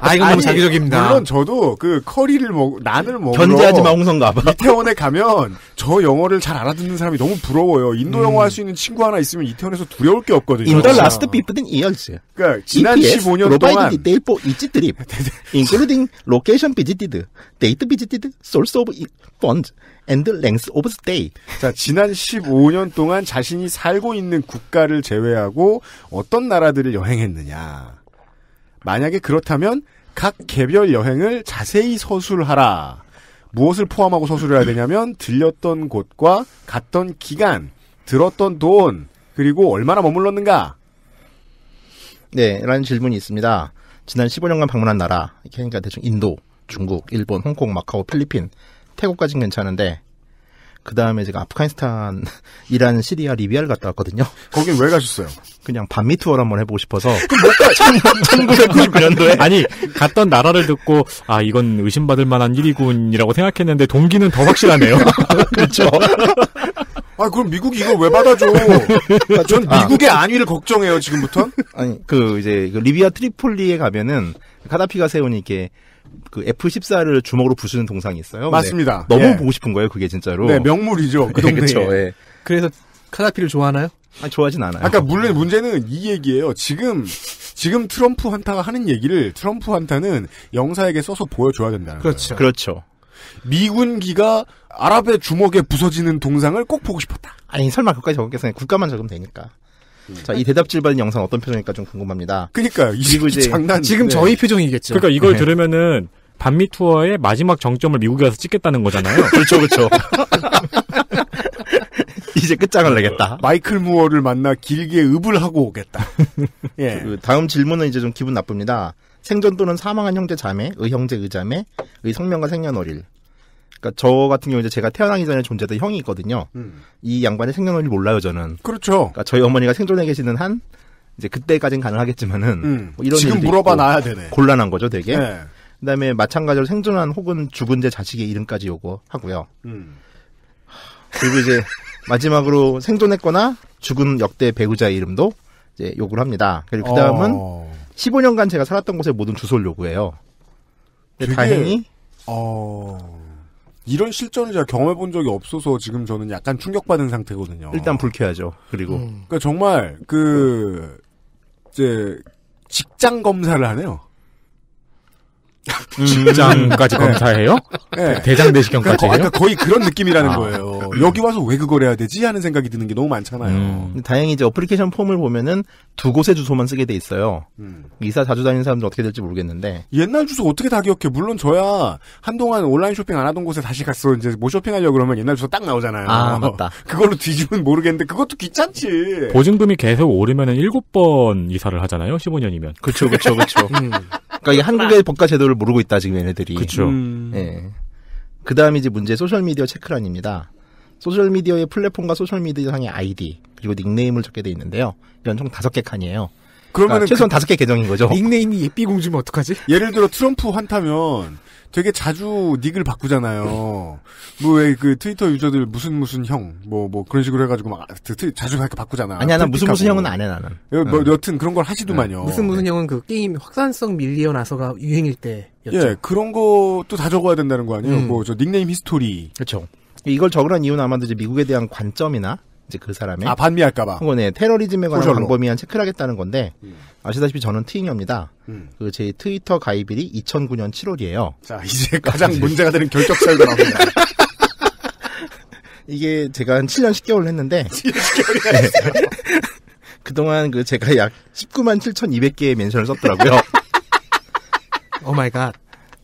아 이건 아니, 너무 자기적입니다. 물론 저도 그 커리를 먹 난을 먹으러 견제하지 마홍성가봐 이태원에 가면 저 영어를 잘 알아듣는 사람이 너무 부러워요. 인도 음. 영어 할 수 있는 친구 하나 있으면 이태원에서 두려울 게 없거든요. 인더 라스트 피프든 이어스 그러니까 지난 EPS, 15년 동안 데이포 이지드립, 네, 네, 네. including location visited, date visited, source of funds. and length of stay. 자, 지난 15년 동안 자신이 살고 있는 국가를 제외하고 어떤 나라들을 여행했느냐. 만약에 그렇다면 각 개별 여행을 자세히 서술하라. 무엇을 포함하고 서술 해야 되냐면 들렸던 곳과 갔던 기간, 들었던 돈, 그리고 얼마나 머물렀는가. 네, 라는 질문이 있습니다. 지난 15년간 방문한 나라, 그러니까 대충 인도, 중국, 일본, 홍콩, 마카오, 필리핀, 태국까지는 괜찮은데 그 다음에 제가 아프가니스탄, 이란, 시리아, 리비아를 갔다 왔거든요. 거긴 왜 가셨어요? 그냥 반미 투어를 한번 해보고 싶어서. 1999년도에? 아니, 갔던 나라를 듣고, 아, 이건 의심받을 만한 일이군이라고 생각했는데, 동기는 더 확실하네요. 그렇죠. 아, 그럼 미국이 이걸 왜 받아줘? 아, 전 아. 미국의 안위를 걱정해요, 지금부터? 아니, 그, 이제, 그 리비아 트리폴리에 가면은, 카다피가 세운 이게, 그 F14를 주먹으로 부수는 동상이 있어요. 맞습니다. 너무 예. 보고 싶은 거예요, 그게 진짜로. 네, 명물이죠. 그 네, 동네에. 그렇죠. 예. 그래서 카다피를 좋아하나요? 아, 좋아하진 않아요. 아까 물론 문제는 이 얘기예요. 지금 지금 트럼프 환타가 하는 얘기를 트럼프 환타는 영사에게 써서 보여줘야 된다는 그렇죠. 거예요. 그렇죠. 미군기가 아랍의 주먹에 부서지는 동상을 꼭 보고 싶었다. 아니 설마 그까지 적겠어요. 국가만 적으면 되니까. 자, 이 대답질 받은 영상 어떤 표정일까 좀 궁금합니다. 그니까요. 그리고 이제 장난. 지금 네. 저희 표정이겠죠. 그러니까 이걸 네. 들으면은 반미 투어의 마지막 정점을 미국에 가서 찍겠다는 거잖아요. 그렇죠, 그렇죠. 이제 끝장을 내겠다. 마이클 무어를 만나 길게 읍을 하고 오겠다. 예. 그 다음 질문은 이제 좀 기분 나쁩니다. 생존 또는 사망한 형제 자매, 의형제 의자매, 의성명과 생년월일. 그러니까 저 같은 경우 이제 제가 태어나기 전에 존재했던 형이 있거든요. 음. 이 양반의 생년월일 몰라요 저는. 그렇죠. 그러니까 저희 어머니가 생존해 계시는 한 이제 그때까진 가능하겠지만은 음. 뭐 이런 지금 물어봐 놔야 되네. 곤란한 거죠, 되게. 네. 그다음에 마찬가지로 생존한 혹은 죽은 제 자식의 이름까지 요구하고요. 음. 그리고 이제 마지막으로 생존했거나 죽은 역대 배우자의 이름도 이제 요구를 합니다. 그리고 그다음은 어... 15년간 제가 살았던 곳의 모든 주소를 요구해요. 근데 되게... 다행히 어... 이런 실전을 제가 경험해 본 적이 없어서 지금 저는 약간 충격받은 상태거든요. 일단 불쾌하죠. 그리고 음. 그러니까 정말 그 이제 직장 검사를 하네요. 음. 직장까지 네. 검사해요? 네. 대장 내시경까지 해요? 그러니까 거의 그런 느낌이라는 아. 거예요. 여기 와서 왜 그걸 해야 되지 하는 생각이 드는 게 너무 많잖아요. 음. 다행히 이제 어플리케이션 폼을 보면은 두 곳의 주소만 쓰게 돼 있어요. 음. 이사 자주 다니는 사람들 어떻게 될지 모르겠는데 옛날 주소 어떻게 다 기억해? 물론 저야 한동안 온라인 쇼핑 안 하던 곳에 다시 갔어. 이제 뭐 쇼핑하려고 그러면 옛날 주소 딱 나오잖아요. 아 맞다. 그걸로 뒤집은 모르겠는데 그것도 귀찮지. 보증금이 계속 오르면은 일곱 번 이사를 하잖아요. 15년이면. 그렇죠, 그렇죠, 그렇죠. 그러니까 이 한국의 법과 제도를 모르고 있다 지금 얘네들이. 그렇죠. 음. 예. 그다음이 이제 문제 소셜 미디어 체크란입니다. 소셜 미디어의 플랫폼과 소셜 미디어상의 아이디 그리고 닉네임을 적게 돼 있는데요. 이런총 다섯 개 칸이에요. 그러면 그러니까 최소한 그 다섯 그개 계정인 거죠. 닉네임이 예삐공주면 어떡하지? 예를 들어 트럼프 환타면 되게 자주 닉을 바꾸잖아요. 뭐 왜 그 트위터 유저들 무슨 무슨 형, 뭐, 뭐 그런 식으로 해가지고 막 그 트위, 자주 그렇게 바꾸잖아. 아니야, 나 무슨 무슨 형은 안 해, 나는. 여, 뭐, 어. 여튼 그런 걸 하시더만요. 네. 무슨 무슨 네. 형은 그 게임 확산성 밀리어 나서가 유행일 때. 예, 그런 것도 다 적어야 된다는 거 아니에요? 음. 뭐저 닉네임 히스토리. 그렇죠. 이걸 적으란 이유는 아마도 이제 미국에 대한 관점이나 이제 그 사람의 아 반미할까봐. 그거 네, 예, 테러리즘에 관한 소셜로. 광범위한 체크를 하겠다는 건데 음. 아시다시피 저는 트잉입니다. 음. 그제 트위터 가입일이 2009년 7월이에요. 자 이제 가장 문제가 되는 결격사유가 나옵니다. 이게 제가 한 7년 10개월 했는데 10개월이 네. 그동안 그 제가 약 19만 7,200개의 멘션을 썼더라고요. 오 마이 갓.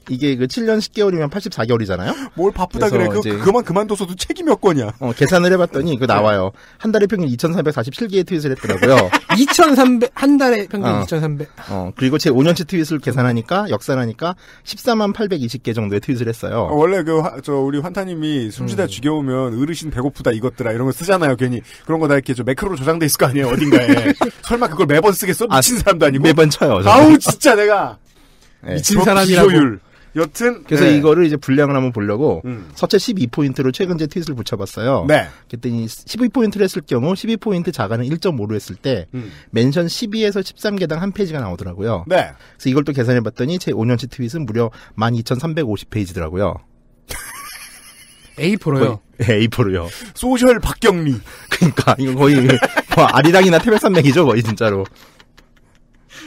이게 그 7년 10개월이면 84개월이잖아요. 뭘 바쁘다 그래. 그, 그만 그만둬서도 책임 여건이야. 어, 계산을 해봤더니 그 나와요. 네. 한 달에 평균 2,347개의 트윗을 했더라고요. 2,300, 한 달에 평균 어, 2,300. 어, 그리고 제 5년치 트윗을 계산하니까, 역산하니까 14만 820개 정도의 트윗을 했어요. 어, 원래 그, 화, 저, 우리 환타님이 숨쉬다 음. 죽여오면 어르신 배고프다 이것들아 이런 거 쓰잖아요. 괜히. 그런 거 다 이렇게 저 매크로로 저장돼 있을 거 아니에요. 어딘가에. 설마 그걸 매번 쓰겠어? 아, 미친 아, 사람도 아니고. 매번 쳐요. 저는. 아우, 진짜 내가. 네. 미친 사람이라고 여튼 그래서 네. 이거를 이제 분량을 한번 보려고 음. 서체 12포인트로 최근 제 트윗을 붙여봤어요. 네. 그랬더니 12포인트를 했을 경우 12포인트 자가는 1.5로 했을 때 음. 멘션 12에서 13개당 한 페이지가 나오더라고요. 네. 그래서 이걸 또 계산해봤더니 제 5년치 트윗은 무려 12,350페이지더라고요. A4로요. 거의, 예, A4로요. 소셜 박경리. 그러니까 이거 거의 뭐 아리랑이나 태백산맥이죠, 거의 진짜로.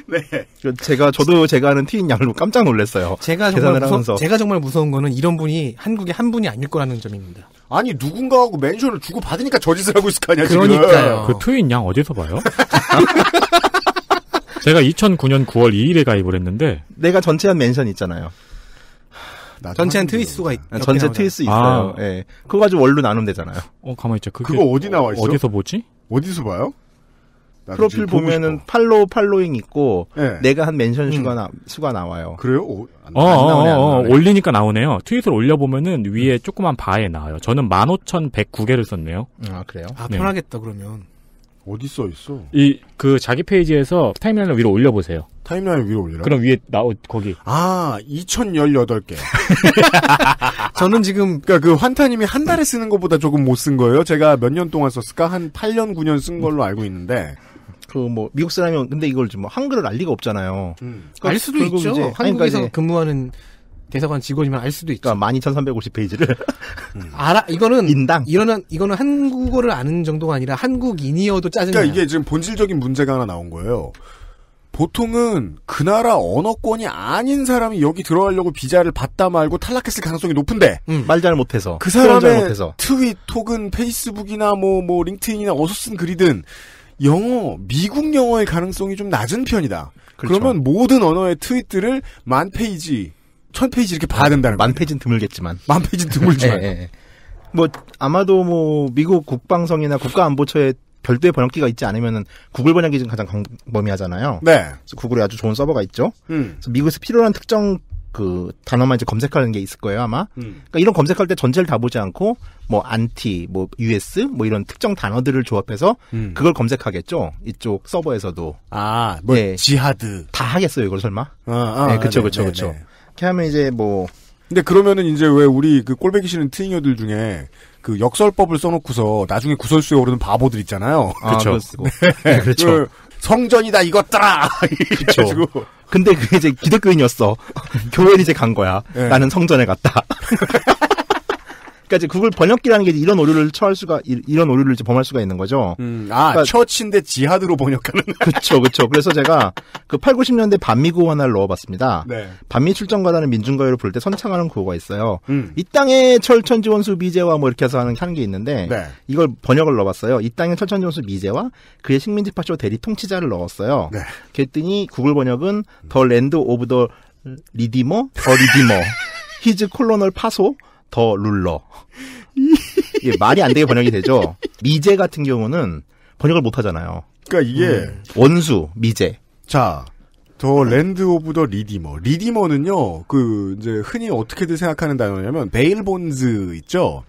네. 그 제가 저도 제가 아는 티인 양을 깜짝 놀랐어요. 제가 정말 무서, 제가 정말 무서운 거는 이런 분이 한국에 한 분이 아닐 거라는 점입니다. 아니 누군가하고 맨션을 주고 받으니까 저짓을 하고 있을 거 아니야 그러니까요. 지금. 그 트윈 양 어디서 봐요? 제가 2009년 9월 2일에 가입을 했는데 내가 전체한 맨션 있잖아요. 전체한 트윗수가 뭐. 있, 아, 전체 트윗수 있어요. 아. 예. 그거 가지고 월로 나누면 되잖아요. 어 가만 있자. 그거 어디 나와 있어? 어디서 보지? 어디서 봐요? 프로필 보면은 팔로 팔로잉 있고 네. 내가 한 멘션 음. 수가 나, 수가 나와요. 그래요? 오, 안, 어, 어 안 나오네, 어, 안 나오네. 올리니까 나오네요. 트윗을 올려 보면은 위에 조그만 바에 나와요. 저는 15,109개를 썼네요. 아, 그래요? 아, 아 네. 편하겠다 네. 그러면. 어디 써 있어? 이 그 자기 페이지에서 타임라인 위로 올려 보세요. 타임라인 위로 올려라. 그럼 위에 나오 거기. 아, 2018개. 저는 지금 그러니까 그 환타님이 한 달에 쓰는 것보다 조금 못 쓴 거예요. 제가 몇 년 동안 썼을까? 한 8년 9년 쓴 걸로 알고 있는데 그뭐 미국 사람이 근데 이걸 지금 뭐 한글을 알 리가 없잖아요. 음. 그러니까 알 수도 있죠. 이제, 한국에서 그러니까 근무하는 대사관 직원이면 알 수도 있죠. 그러니까 12,350페이지를 음. 알아 이거는 인당 이러는 이거는 한국어를 아는 정도가 아니라 한국인이어도 짜증나. 그러니까 이게 지금 본질적인 문제가 하나 나온 거예요. 보통은 그 나라 언어권이 아닌 사람이 여기 들어가려고 비자를 받다 말고 탈락했을 가능성이 높은데 음. 말잘 못해서 그 사람의 못해서. 트윗 혹은 페이스북이나 뭐뭐 뭐 링트인이나 어서 쓴 글이든 영어, 미국 영어의 가능성이 좀 낮은 편이다. 그렇죠. 그러면 모든 언어의 트윗들을 만 페이지, 천 페이지 이렇게 봐야 된다는 만 페이지는 드물겠지만. 만 페이지는 드물지만. 예, 예, 예. 뭐 아마도 뭐 미국 국방성이나 국가안보처에 별도의 번역기가 있지 않으면은 구글 번역기중 가장 광범위하잖아요. 네. 그래서 구글에 아주 좋은 서버가 있죠. 음. 그래서 미국에서 필요한 특정 그 단어만 이제 검색하는 게 있을 거예요 아마. 음. 그러니까 이런 검색할 때 전체를 다 보지 않고 뭐 안티, 뭐 US, 뭐 이런 특정 단어들을 조합해서 음. 그걸 검색하겠죠 이쪽 서버에서도. 아, 뭐 네. 지하드 다 하겠어요 이걸 설마? 아, 아 네, 그쵸 아, 그쵸 네, 그쵸. 네, 네. 이렇게 하면 이제 뭐. 근데 그러면은 이제 왜 우리 그 꼴배기 싫은 트윙어들 중에 그 역설법을 써놓고서 나중에 구설수에 오르는 바보들 있잖아요. 아, 그렇죠. 네. 그렇죠. 그 성전이다 이것들아. 그렇죠. 근데 그게 이제 기독교인이었어. 교회를 이제 간 거야. 네. 나는 성전에 갔다. 그러니까 이제 구글 번역기라는 게 이런 오류를 처할 수가 이런 오류를 이제 범할 수가 있는 거죠. 음, 아 그러니까, 처치인데 지하드로 번역하는. 그렇죠, 그렇죠. 그래서 제가 그 8, 90년대 반미구호 하나를 넣어봤습니다. 네. 반미 출정과라는 민중가요를 부를 때 선창하는 구호가 있어요. 음. 이 땅에 철천지원수 미제와 뭐 이렇게 해서 하는 하는 게 있는데 네. 이걸 번역을 넣어봤어요. 이 땅에 철천지원수 미제와 그의 식민지 파쇼 대리 통치자를 넣었어요. 네. 그랬더니 구글 번역은 더 랜드 오브 더 리디머, 더 리디머, 히즈 콜로널 파소, 더 룰러. 이게 말이 안 되게 번역이 되죠. 미제 같은 경우는 번역을 못 하잖아요. 그러니까 이게 음. 원수 미제. 자, 더 랜드 오브 더 리디머. 리디머는요, 그, 이제 흔히 어떻게들 생각하는 단어냐면, 베일 본즈 있죠?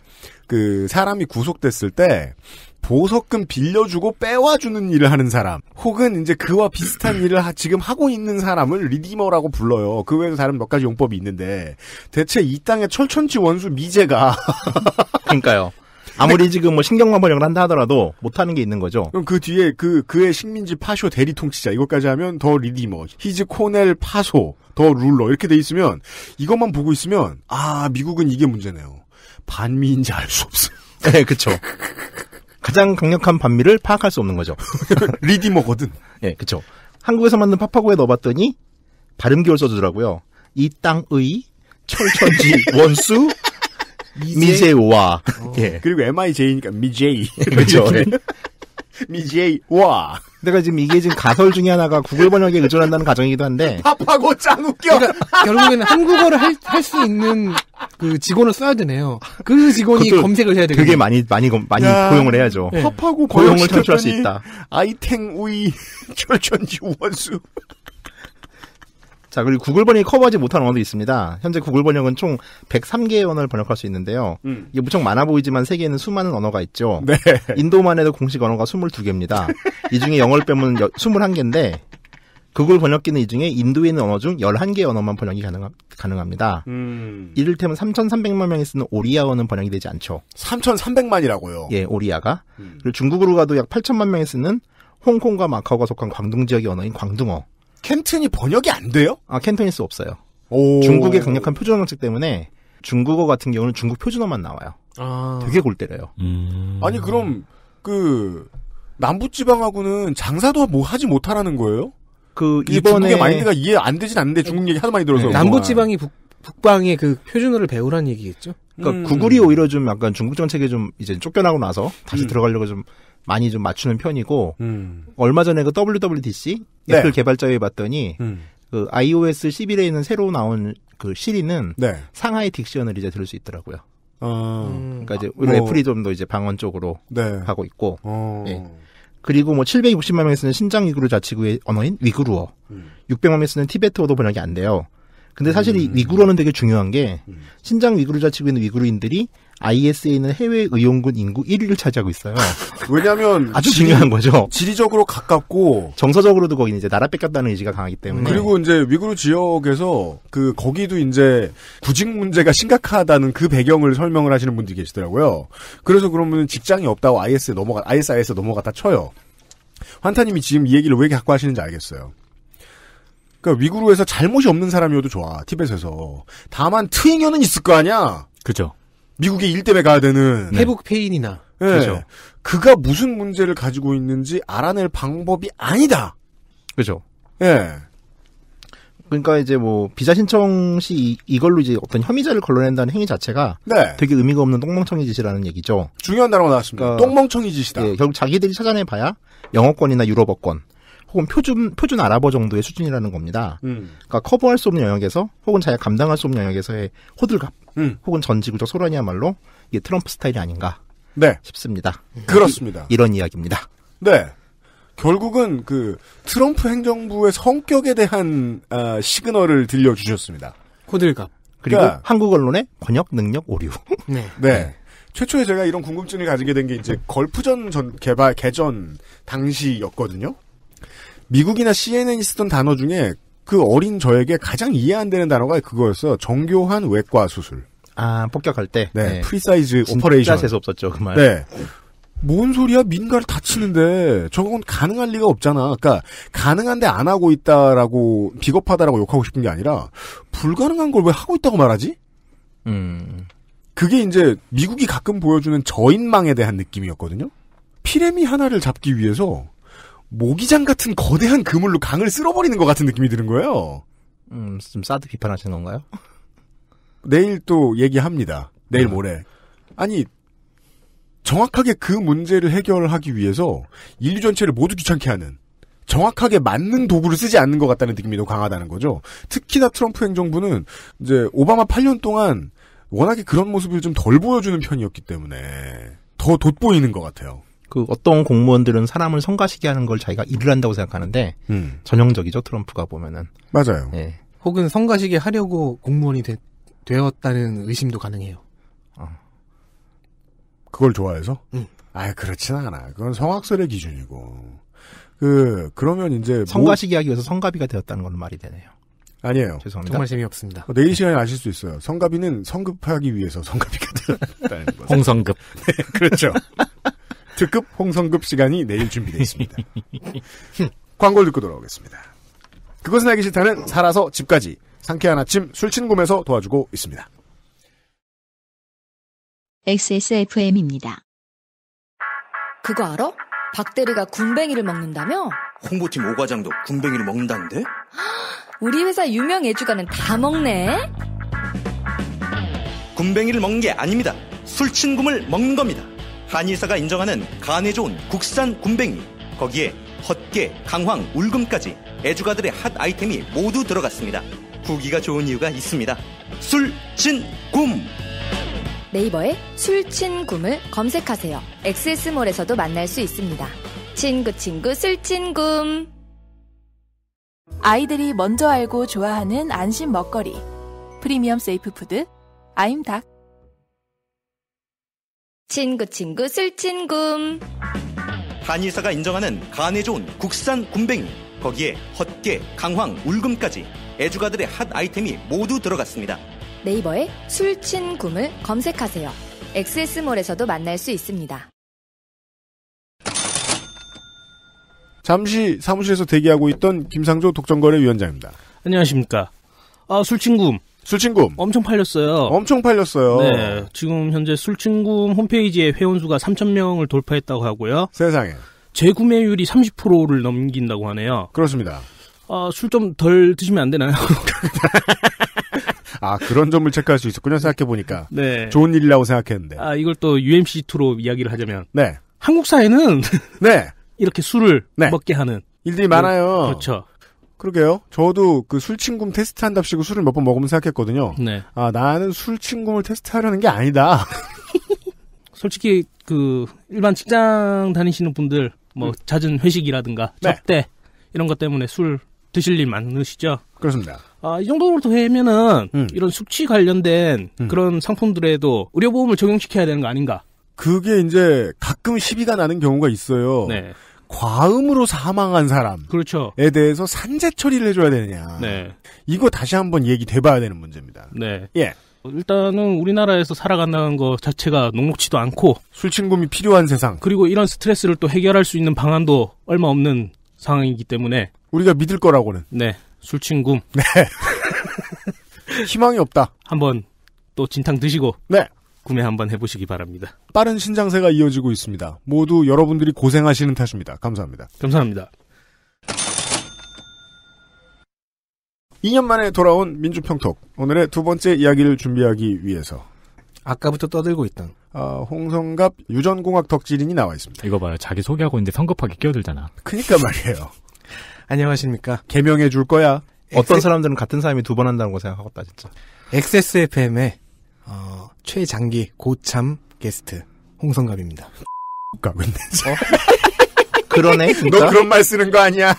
그, 사람이 구속됐을 때, 보석금 빌려주고 빼와주는 일을 하는 사람, 혹은 이제 그와 비슷한 일을 하, 지금 하고 있는 사람을 리디머라고 불러요. 그 외에도 다른 몇 가지 용법이 있는데, 대체 이땅에 철천지 원수 미제가. 그러니까요. 아무리 네. 지금 뭐 신경만 번역을 한다 하더라도 못하는 게 있는 거죠. 그럼 그 뒤에 그 그의 식민지 파쇼 대리 통치자 이것까지 하면 더 리디머, 히즈 코넬 파소, 더 룰러 이렇게 돼 있으면 이것만 보고 있으면 아 미국은 이게 문제네요. 반미인지 알 수 없어. 네, 그쵸 가장 강력한 반미를 파악할 수 없는 거죠. 리디머거든. 예, 그쵸 한국에서 만든 파파고에 넣어봤더니 발음기를 써주더라고요. 이 땅의 철천지 원수 미제와 어. 예. 그리고 MIJ니까 미제이 그죠 미지의 와. 내가 지금 이게 지금 가설 중에 하나가 구글 번역에 의존한다는 가정이기도 한데. 밥하고 짱 웃겨. 그러니까 결국에는 한국어를 할 수 있는 그 직원을 써야 되네요. 그 직원이 검색을 해야 되겠네. 그게 많이 많이 많이 야, 고용을 해야죠. 네. 밥하고 네. 고용을 탈출할 수 있다. 아이탱 우이 철천지 원수. 자, 그리고 구글 번역이 커버하지 못한 언어도 있습니다. 현재 구글 번역은 총 103개의 언어를 번역할 수 있는데요. 음. 이게 무척 많아 보이지만 세계에는 수많은 언어가 있죠. 네. 인도만 해도 공식 언어가 22개입니다. 이 중에 영어를 빼면 21개인데 구글 번역기는 이 중에 인도에 있는 언어 중 11개 언어만 번역이 가능하, 가능합니다. 음. 이를테면 3,300만 명이 쓰는 오리아어는 번역이 되지 않죠. 3,300만이라고요? 예, 오리아가. 음. 그리고 중국으로 가도 약 8,000만 명이 쓰는 홍콩과 마카오가 속한 광둥 지역의 언어인 광둥어. 캔튼이 번역이 안 돼요? 아, 캔토니스 없어요. 오. 중국의 강력한 표준 어 정책 때문에 중국어 같은 경우는 중국 표준어만 나와요. 아. 되게 골 때려요. 음. 아니 그럼 그 남부지방하고는 장사도 뭐 하지 못하라는 거예요? 그 이번에 마인드가 이해 안 되진 않는데 중국 얘기 하도 많이 들어서 네. 남부지방이 북, 북방의 그 표준어를 배우라는 얘기겠죠? 음. 그러니까 음. 구글이 오히려 좀 약간 중국 정책에 좀 이제 쫓겨나고 나서 다시 음. 들어가려고 좀 많이 좀 맞추는 편이고 음. 얼마 전에 그 WWDC 네. 애플 네. 개발자회 봤더니 음. 그 iOS 11에 있는 새로 나온 그 시리는 네. 상하이 딕션을 이제 들을 수 있더라고요. 어. 음. 그러니까 이제 우리 아, 뭐. 애플이 좀 더 이제 방언 쪽으로 네. 가고 있고. 어. 예. 그리고 뭐 760만 명이 쓰는 신장 위구르 자치구의 언어인 위구르어, 600만 음. 명이 쓰는 티베트어도 번역이 안 돼요. 근데 사실 이 음. 위구르어는 되게 중요한 게 음. 신장 위구르 자치구에 있는 위구르인들이 ISA는 해외 의용군 인구 1위를 차지하고 있어요. 왜냐하면 아주 지리, 중요한 거죠. 지리적으로 가깝고 정서적으로도 거기 이제 나라 뺏겼다는 의지가 강하기 때문에 그리고 이제 위구르 지역에서 그 거기도 이제 구직 문제가 심각하다는 그 배경을 설명을 하시는 분들이 계시더라고요. 그래서 그러면 직장이 없다고 IS에 넘어가 i s i 에 넘어갔다 쳐요. 환타님이 지금 이 얘기를 왜 갖고 하시는지 알겠어요. 그러니까 위구르에서 잘못이 없는 사람이어도 좋아 티벳에서 다만 트잉여는 있을 거 아니야. 그죠. 미국의일 때문에 가야 되는 네. 회복 페인이나 네. 그렇죠. 그가 무슨 문제를 가지고 있는지 알아낼 방법이 아니다. 그렇죠. 예. 그러니까 이제 뭐 비자 신청 시 이걸로 이제 어떤 혐의자를 걸러낸다는 행위 자체가 네. 되게 의미가 없는 똥멍청이 짓이라는 얘기죠. 중요한 단어가 나왔습니다. 그러니까 똥멍청이 짓이다. 예, 결국 자기들이 찾아내봐야 영어권이나 유럽어권 혹은 표준 표준 아랍어 정도의 수준이라는 겁니다. 음. 그러니까 커버할 수 없는 영역에서 혹은 자기가 감당할 수 없는 영역에서의 호들갑 음. 혹은 전 지구적 소련이야말로 이게 트럼프 스타일이 아닌가 네. 싶습니다. 음. 그렇습니다. 이, 이런 이야기입니다. 네. 결국은 그 트럼프 행정부의 성격에 대한 아, 시그널을 들려주셨습니다. 호들갑. 그리고 그러니까, 한국 언론의 번역 능력 오류. 네. 네. 네. 최초에 제가 이런 궁금증을 가지게 된 게 이제 걸프전 전 개발 개전 당시였거든요. 미국이나 CNN이 쓰던 단어 중에 그 어린 저에게 가장 이해 안 되는 단어가 그거였어요. 정교한 외과 수술. 아, 폭격할 때? 네. 네. 프리사이즈 오퍼레이션. 진짜 재수 없었죠, 그 말. 네. 뭔 소리야 민가를 다치는데 저건 가능할 리가 없잖아. 그러니까 가능한데 안 하고 있다라고 비겁하다라고 욕하고 싶은 게 아니라 불가능한 걸 왜 하고 있다고 말하지? 음. 그게 이제 미국이 가끔 보여주는 저인망에 대한 느낌이었거든요. 피레미 하나를 잡기 위해서 모기장 같은 거대한 그물로 강을 쓸어버리는 것 같은 느낌이 드는 거예요. 음, 좀 사드 비판하시는 건가요? 내일 또 얘기합니다. 내일 네. 모레. 아니 정확하게 그 문제를 해결하기 위해서 인류 전체를 모두 귀찮게 하는 정확하게 맞는 도구를 쓰지 않는 것 같다는 느낌이 더 강하다는 거죠. 특히나 트럼프 행정부는 이제 오바마 8년 동안 워낙에 그런 모습을 좀 덜 보여주는 편이었기 때문에 더 돋보이는 것 같아요. 그 어떤 공무원들은 사람을 성가시게 하는 걸 자기가 일을 한다고 생각하는데 음. 전형적이죠 트럼프가 보면은 맞아요. 예. 혹은 성가시게 하려고 공무원이 됐, 되었다는 의심도 가능해요. 어. 그걸 좋아해서? 응. 아, 그렇진 않아. 그건 성악설의 기준이고. 그 그러면 이제 뭐- 성가시기 하기 위해서 성가비가 되었다는 건 말이 되네요. 아니에요. 죄송합니다. 정말 재미없습니다. 어, 내일 시간에 아실 수 있어요. 성가비는 성급하기 위해서 성가비가 되었다는 거죠. 홍성급. 네, 그렇죠. 특급 홍성급 시간이 내일 준비되어 있습니다. 광고를 듣고 돌아오겠습니다. 그것은 알기 싫다는 살아서 집까지 상쾌한 아침 술친구에서 도와주고 있습니다. XSFM입니다. 그거 알아? 박대리가 군뱅이를 먹는다며? 홍보팀 오과장도 군뱅이를 먹는다는데? 우리 회사 유명 애주가는 다 먹네? 군뱅이를 먹는 게 아닙니다. 술친굼을 먹는 겁니다. 한의사가 인정하는 간에 좋은 국산 군뱅이. 거기에 헛개, 강황, 울금까지 애주가들의 핫 아이템이 모두 들어갔습니다. 구기가 좋은 이유가 있습니다. 술친굼 네이버에 술친굼을 검색하세요. 엑세스몰에서도 만날 수 있습니다. 친구 친구 술친굼 아이들이 먼저 알고 좋아하는 안심 먹거리 프리미엄 세이프 푸드 아임닭 친구 친구 술친굼 한의사가 인정하는 간에 좋은 국산 굼벵이 거기에 헛개, 강황, 울금까지 애주가들의 핫 아이템이 모두 들어갔습니다. 네이버에 술친구을 검색하세요. 엑세스몰에서도 만날 수 있습니다. 잠시 사무실에서 대기하고 있던 김상조 독점거래위원장입니다. 안녕하십니까. 아, 술친구 음. 술친구 음. 엄청 팔렸어요. 엄청 팔렸어요. 네. 지금 현재 술친구 음 홈페이지에 회원수가 3,000명을 돌파했다고 하고요. 세상에. 재구매율이 30%를 넘긴다고 하네요. 그렇습니다. 어, 술좀 덜 드시면 안 되나요? 아, 그런 점을 체크할 수 있었군요, 생각해보니까. 네. 좋은 일이라고 생각했는데. 아, 이걸 또 UMC2로 이야기를 하자면. 네. 한국 사회는. 네. 이렇게 술을 네. 먹게 하는. 일들이 그, 많아요. 네, 그렇죠. 그러게요. 저도 그 술 친구 테스트 한답시고 술을 몇 번 먹으면 생각했거든요. 네. 아, 나는 술 친구를 테스트하려는 게 아니다. 솔직히 그 일반 직장 다니시는 분들 뭐 음. 잦은 회식이라든가 네. 접대 이런 것 때문에 술 드실 일 많으시죠? 그렇습니다. 아, 이 정도로 되면은 음. 이런 숙취 관련된 음. 그런 상품들에도 의료보험을 적용시켜야 되는 거 아닌가? 그게 이제 가끔 시비가 나는 경우가 있어요. 네. 과음으로 사망한 사람에 그렇죠. 대해서 산재 처리를 해줘야 되느냐. 네. 이거 다시 한번 얘기 돼봐야 되는 문제입니다. 네. 예. 일단은 우리나라에서 살아간다는 것 자체가 녹록치도 않고 술친구이 필요한 세상 그리고 이런 스트레스를 또 해결할 수 있는 방안도 얼마 없는 상황이기 때문에 우리가 믿을 거라고는 네 술친구 네 희망이 없다 한번 또 진탕 드시고 네 구매 한번 해보시기 바랍니다 빠른 신장세가 이어지고 있습니다 모두 여러분들이 고생하시는 탓입니다 감사합니다 감사합니다 2년 만에 돌아온 민주평톡 오늘의 두 번째 이야기를 준비하기 위해서 아까부터 떠들고 있던 어, 홍성갑 유전공학 덕질인이 나와 있습니다. 이거 봐요. 자기 소개하고 있는데 성급하게 끼어들잖아. 그니까 말이에요. 안녕하십니까. 개명해 줄 거야. 어떤 XS... 사람들은 같은 사람이 두 번 한다는 거 생각하겠다, 진짜. XSFM의, 어, 최장기 고참 게스트, 홍성갑입니다. 가고 있네. 어? 그러네. 진짜? 너 그런 말 쓰는 거 아니야.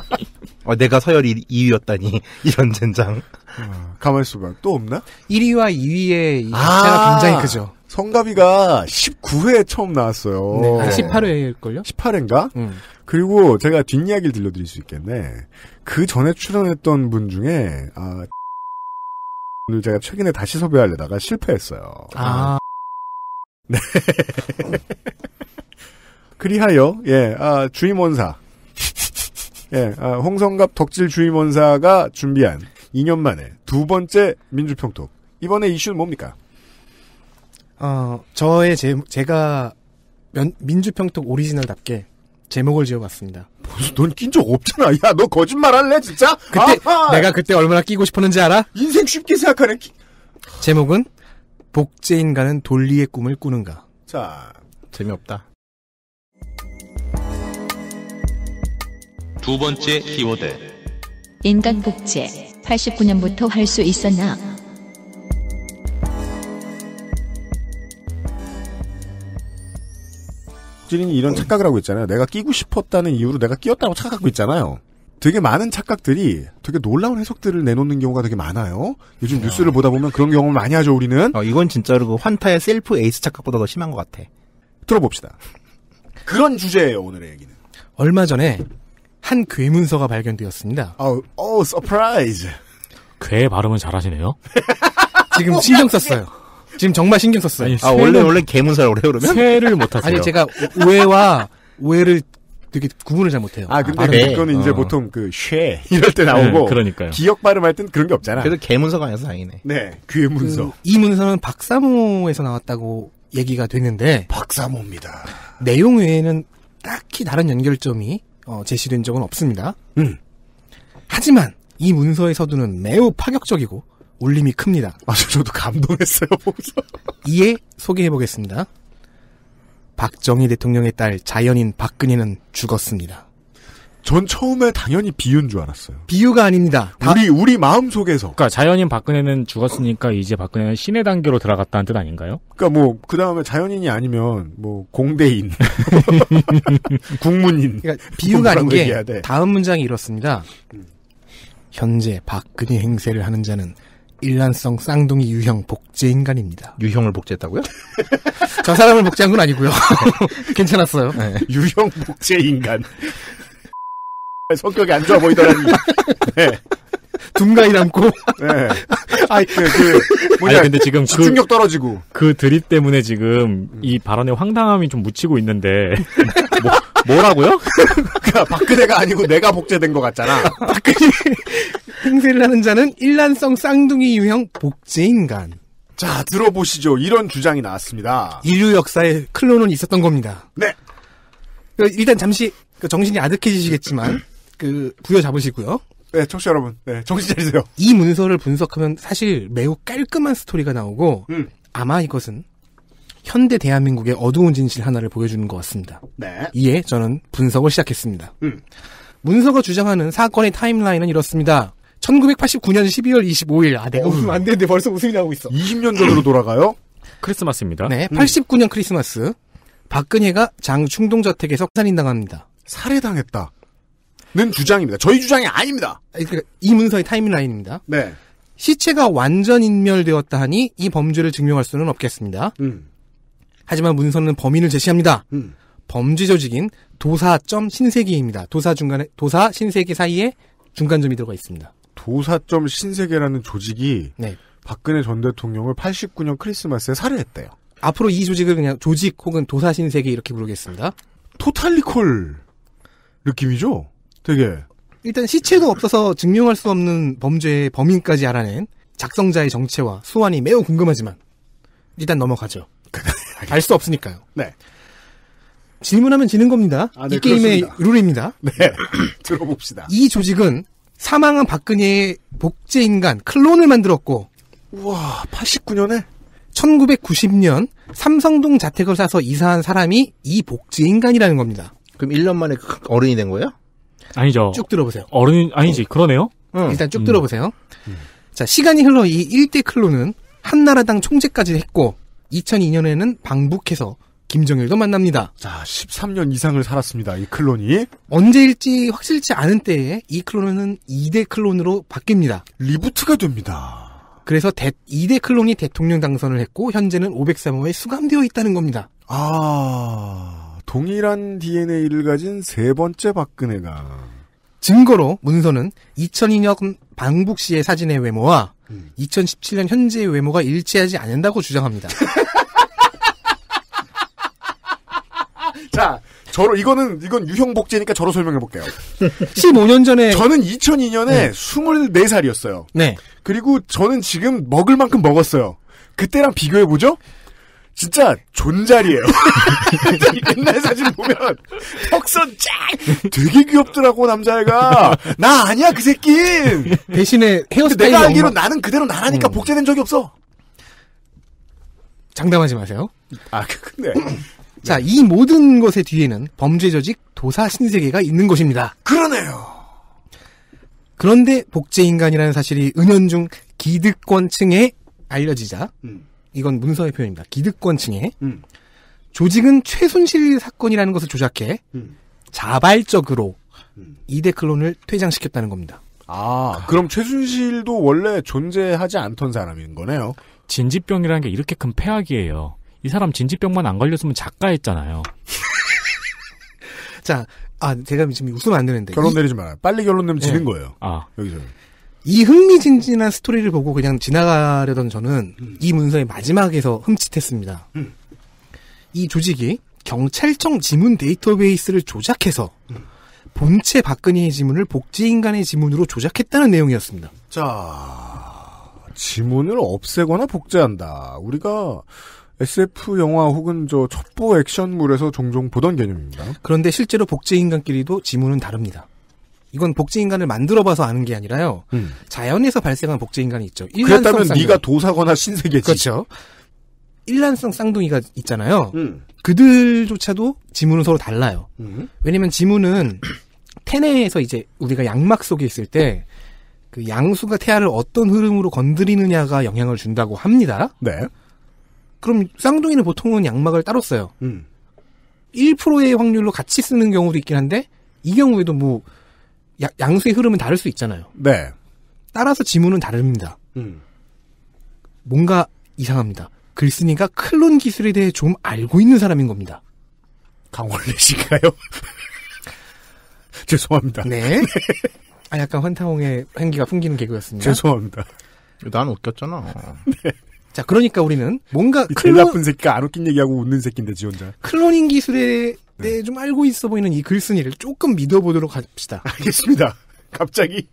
어, 내가 서열 2위였다니. 이런 젠장. 어, 가만있어 봐. 또 없나? 1위와 2위의 아~ 차가 굉장히 크죠. 성가비가 19회에 처음 나왔어요. 네. 18회일걸요? 아, 18회인가? 음. 그리고 제가 뒷이야기를 들려드릴 수 있겠네. 그 전에 출연했던 분 중에, 아, 오늘 제가 최근에 다시 섭외하려다가 실패했어요. 아. 네. 그리하여, 예, 아, 주임원사. 예, 아, 홍성갑 덕질 주임원사가 준비한 2년 만에 두 번째 민주평톡. 이번에 이슈는 뭡니까? 어, 저의 제, 제가 면, 민주평통 오리지널답게 제목을 지어봤습니다. 넌낀 적 없잖아. 야, 너 거짓말 할래, 진짜? 그때, 아하! 내가 그때 얼마나 끼고 싶었는지 알아? 인생 쉽게 생각하는 끼... 제목은, 복제인간은 돌리의 꿈을 꾸는가. 자, 재미없다. 두 번째 키워드. 인간복제. 89년부터 할 수 있었나? 독질인이 이런 착각을 하고 있잖아요. 내가 끼고 싶었다는 이유로 내가 끼었다고 착각하고 있잖아요. 되게 많은 착각들이 되게 놀라운 해석들을 내놓는 경우가 되게 많아요. 요즘 야. 아. 뉴스를 보다 보면 그런 경우 많이 하죠, 우리는. 어, 이건 진짜로 그 환타의 셀프 에이스 착각보다 더 심한 것 같아. 들어봅시다. 그런 주제예요, 오늘의 얘기는. 얼마 전에 한 괴문서가 발견되었습니다. 어, 어, 서프라이즈. 괴 발음은 잘하시네요. 지금 신경 썼어요. 지금 정말 신경 썼어요. 아니, 아 새는, 원래 원래 개문사라오래요 그러면? 새를 못하세요. 아니 제가 오해와 오해를 되게 구분을 잘 못해요. 아 근데 아, 네. 그거는 이제 어. 보통 그쉐 이럴 때 나오고 네, 그러니까요. 기억 발음할 땐 그런 게 없잖아. 그래도 개문서가 아니어서 다행이네. 네, 괴문서. 그, 이 문서는 박사모에서 나왔다고 얘기가 됐는데 박사모입니다. 내용 외에는 딱히 다른 연결점이 어, 제시된 적은 없습니다. 음. 하지만 이문서에서도는 매우 파격적이고 울림이 큽니다. 아, 저도 감동했어요, 보면서. 이에 소개해보겠습니다. 박정희 대통령의 딸 자연인 박근혜는 죽었습니다. 전 처음에 당연히 비유인 줄 알았어요. 비유가 아닙니다. 우리 우리 마음 속에서. 그러니까 자연인 박근혜는 죽었으니까 이제 박근혜는 신의 단계로 들어갔다는 뜻 아닌가요? 그러니까 뭐 그 다음에 자연인이 아니면 뭐 공대인, 국문인. 그러니까 비유가 뭐 아닌 게 다음 문장이 이렇습니다. 현재 박근혜 행세를 하는 자는 일란성 쌍둥이 유형 복제 인간입니다. 유형을 복제했다고요? 저 사람을 복제한 건 아니고요. 괜찮았어요. 네. 네. 유형 복제 인간. 성격이 안 좋아 보이더라니. 네. 둠가이 남고. 네. 아이, 그, 그, 뭐냐. 아니, 근데 지금 집중력 그, 떨어지고. 그 드립 때문에 지금 이 발언의 황당함이 좀 묻히고 있는데. 뭐, 뭐라고요? 그러니까 박근혜가 아니고 내가 복제된 것 같잖아. 박근혜 행세를 하는 자는 일란성 쌍둥이 유형 복제인간. 자, 들어보시죠. 이런 주장이 나왔습니다. 인류 역사에 클론은 있었던 겁니다. 네. 그, 일단 잠시 그 정신이 아득해지시겠지만 그 부여 잡으시고요. 네, 청취 여러분. 네, 정신 차리세요. 이 문서를 분석하면 사실 매우 깔끔한 스토리가 나오고 음. 아마 이것은 현대 대한민국의 어두운 진실 하나를 보여주는 것 같습니다. 네. 이에 저는 분석을 시작했습니다. 음. 문서가 주장하는 사건의 타임라인은 이렇습니다. 1989년 12월 25일. 아, 내가 웃으면 안 되는데 벌써 웃음이 나오고 있어. 20년 전으로 돌아가요? 크리스마스입니다. 네, 89년 음. 크리스마스. 박근혜가 장충동 저택에서 살인당합니다. 살해당했다. 는 주장입니다. 저희 주장이 아닙니다. 아, 그러니까 이문서의 타임라인입니다. 네. 시체가 완전 인멸되었다 하니 이 범죄를 증명할 수는 없겠습니다. 음. 하지만 문서는 범인을 제시합니다. 음. 범죄 조직인 도사 점 신세기입니다. 도사 중간에 도사 신세기 사이에 중간점이 들어가 있습니다. 도사점 신세계라는 조직이 네. 박근혜 전 대통령을 89년 크리스마스에 살해했대요. 앞으로 이 조직을 그냥 조직 혹은 도사 신세계 이렇게 부르겠습니다. 토탈리콜 느낌이죠? 되게. 일단 시체도 없어서 증명할 수 없는 범죄의 범인까지 알아낸 작성자의 정체와 소환이 매우 궁금하지만 일단 넘어가죠. 알 수 없으니까요. 네. 질문하면 지는 겁니다. 아, 네, 이 게임의 그렇습니다. 룰입니다. 네. 들어봅시다. 이 조직은 사망한 박근혜의 복제인간 클론을 만들었고 우와 89년에 1990년 삼성동 자택을 사서 이사한 사람이 이 복제인간이라는 겁니다. 그럼 1년 만에 그 어른이 된 거예요? 아니죠. 쭉 들어보세요. 어른 아니지 그러네요. 응. 일단 쭉 음. 들어보세요. 음. 자 시간이 흘러 이 1대 클론은 한나라당 총재까지 했고 2002년에는 방북해서 김정일도 만납니다. 자, 13년 이상을 살았습니다. 이 클론이 언제일지 확실치 않은 때에 이 클론은 2대 클론으로 바뀝니다. 리부트가 됩니다. 그래서 대, 2대 클론이 대통령 당선을 했고 현재는 503호에 수감되어 있다는 겁니다. 아, 동일한 DNA를 가진 세 번째 박근혜가 증거로 문서는 2002년 방북 씨의 사진의 외모와 음. 2017년 현재의 외모가 일치하지 않는다고 주장합니다. 자, 저로 이거는 이건 유형 복제니까 저로 설명해 볼게요. 15년 전에 저는 2002년에 네. 24살이었어요. 네. 그리고 저는 지금 먹을 만큼 먹었어요. 그때랑 비교해 보죠. 진짜 존잘이에요. 옛날 사진 보면 턱선 쫙 되게 귀엽더라고 남자애가 나 아니야 그 새끼. 대신에 헤어스타일 내가 알기로 엉망... 나는 그대로 나라니까 음. 복제된 적이 없어. 장담하지 마세요. 아 그, 근데 네. 자, 이 모든 것의 뒤에는 범죄 조직 도사 신세계가 있는 것입니다. 그러네요. 그런데 복제인간이라는 사실이 은연중 기득권층에 알려지자, 음. 이건 문서의 표현입니다. 기득권층에 음. 조직은 최순실 사건이라는 것을 조작해 음. 자발적으로 음. 이데 클론을 퇴장시켰다는 겁니다. 아, 그럼 최순실도 원래 존재하지 않던 사람인 거네요. 진지병이라는 게 이렇게 큰 폐악이에요. 이 사람 진지병만 안 걸렸으면 작가했잖아요. 자, 아, 제가 지금 웃으면 안 되는데. 결론 내리지 말아요. 빨리 결론 내면 지는 네. 거예요. 아. 여기서. 이 흥미진진한 스토리를 보고 그냥 지나가려던 저는 음. 이 문서의 마지막에서 흠칫했습니다. 음. 이 조직이 경찰청 지문 데이터베이스를 조작해서 음. 본체 박근혜의 지문을 복지인간의 지문으로 조작했다는 내용이었습니다. 자, 지문을 없애거나 복제한다. 우리가 SF 영화 혹은 저 첩보 액션물에서 종종 보던 개념입니다. 그런데 실제로 복제인간끼리도 지문은 다릅니다. 이건 복제인간을 만들어봐서 아는 게 아니라요. 음. 자연에서 발생한 복제인간이 있죠. 그랬다면 쌍 네가 도사거나 신세계지. 그렇죠. 일란성 쌍둥이가 있잖아요. 음. 그들조차도 지문은 서로 달라요. 음. 왜냐면 지문은 태내에서 이제 우리가 양막 속에 있을 때 그 양수가 태아를 어떤 흐름으로 건드리느냐가 영향을 준다고 합니다. 네. 그럼 쌍둥이는 보통은 양막을 따로 써요. 음. 1%의 확률로 같이 쓰는 경우도 있긴 한데 이 경우에도 뭐 야, 양수의 흐름은 다를 수 있잖아요. 네. 따라서 지문은 다릅니다. 음. 뭔가 이상합니다. 글쓴이가 클론 기술에 대해 좀 알고 있는 사람인 겁니다. 강원래 씨가요? 죄송합니다. 네. 네. 아, 약간 환타홍의 향기가 풍기는 개그였습니다. 죄송합니다. 난 웃겼잖아. 네. 자, 그러니까 우리는 뭔가 클론 나쁜 새끼가 안 웃긴 얘기하고 웃는 새끼인데 지 혼자. 클로닝 기술에 네. 대해 좀 알고 있어 보이는 이 글쓴이를 조금 믿어보도록 합시다. 알겠습니다. 갑자기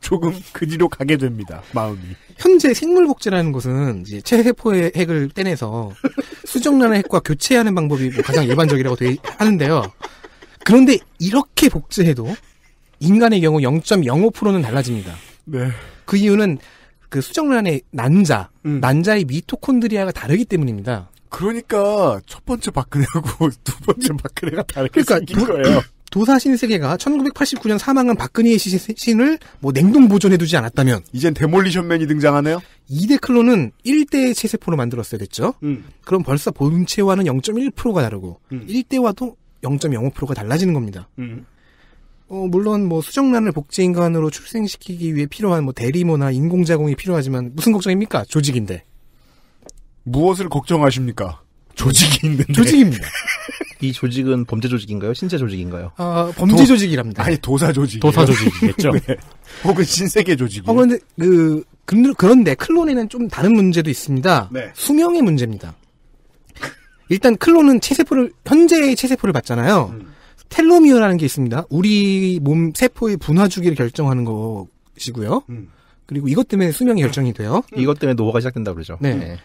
조금 그리로 가게 됩니다. 마음이. 현재 생물복제라는 것은 이제 체세포의 핵을 떼내서 수정란의 핵과 교체하는 방법이 뭐 가장 일반적이라고 되, 하는데요. 그런데 이렇게 복제해도 인간의 경우 0.05%는 달라집니다. 네. 그 이유는 그 수정란의 난자, 음. 난자의 미토콘드리아가 다르기 때문입니다. 그러니까 첫 번째 박근혜하고 두 번째 박근혜가 다르게 그러니까 도, 거예요. 도사 신세계가 1989년 사망한 박근혜의 시신을 뭐 냉동 보존해두지 않았다면 이젠 데몰리션맨이 등장하네요. 이데 클론은 1대의 체세포로 만들었어야 됐죠. 음. 그럼 벌써 본체와는 0.1%가 다르고 음. 1대와도 0.05%가 달라지는 겁니다. 음. 어, 물론 뭐 수정란을 복제인간으로 출생시키기 위해 필요한 뭐 대리모나 인공자공이 필요하지만 무슨 걱정입니까? 조직인데. 무엇을 걱정하십니까? 조직이 있는데. 조직입니다. 이 조직은 범죄 조직인가요? 신체 조직인가요? 아, 범죄 도, 조직이랍니다. 아니, 도사 조직. 도사 조직이겠죠? 네. 혹은 신세계 조직이. 어, 그런데, 그, 그런데 클론에는 좀 다른 문제도 있습니다. 네. 수명의 문제입니다. 일단 클론은 체세포를, 현재의 체세포를 받잖아요. 음. 텔로미어라는 게 있습니다. 우리 몸 세포의 분화 주기를 결정하는 것이고요. 음. 그리고 이것 때문에 수명이 결정이 돼요. 음. 이것 때문에 노화가 시작된다 그러죠. 네. 네.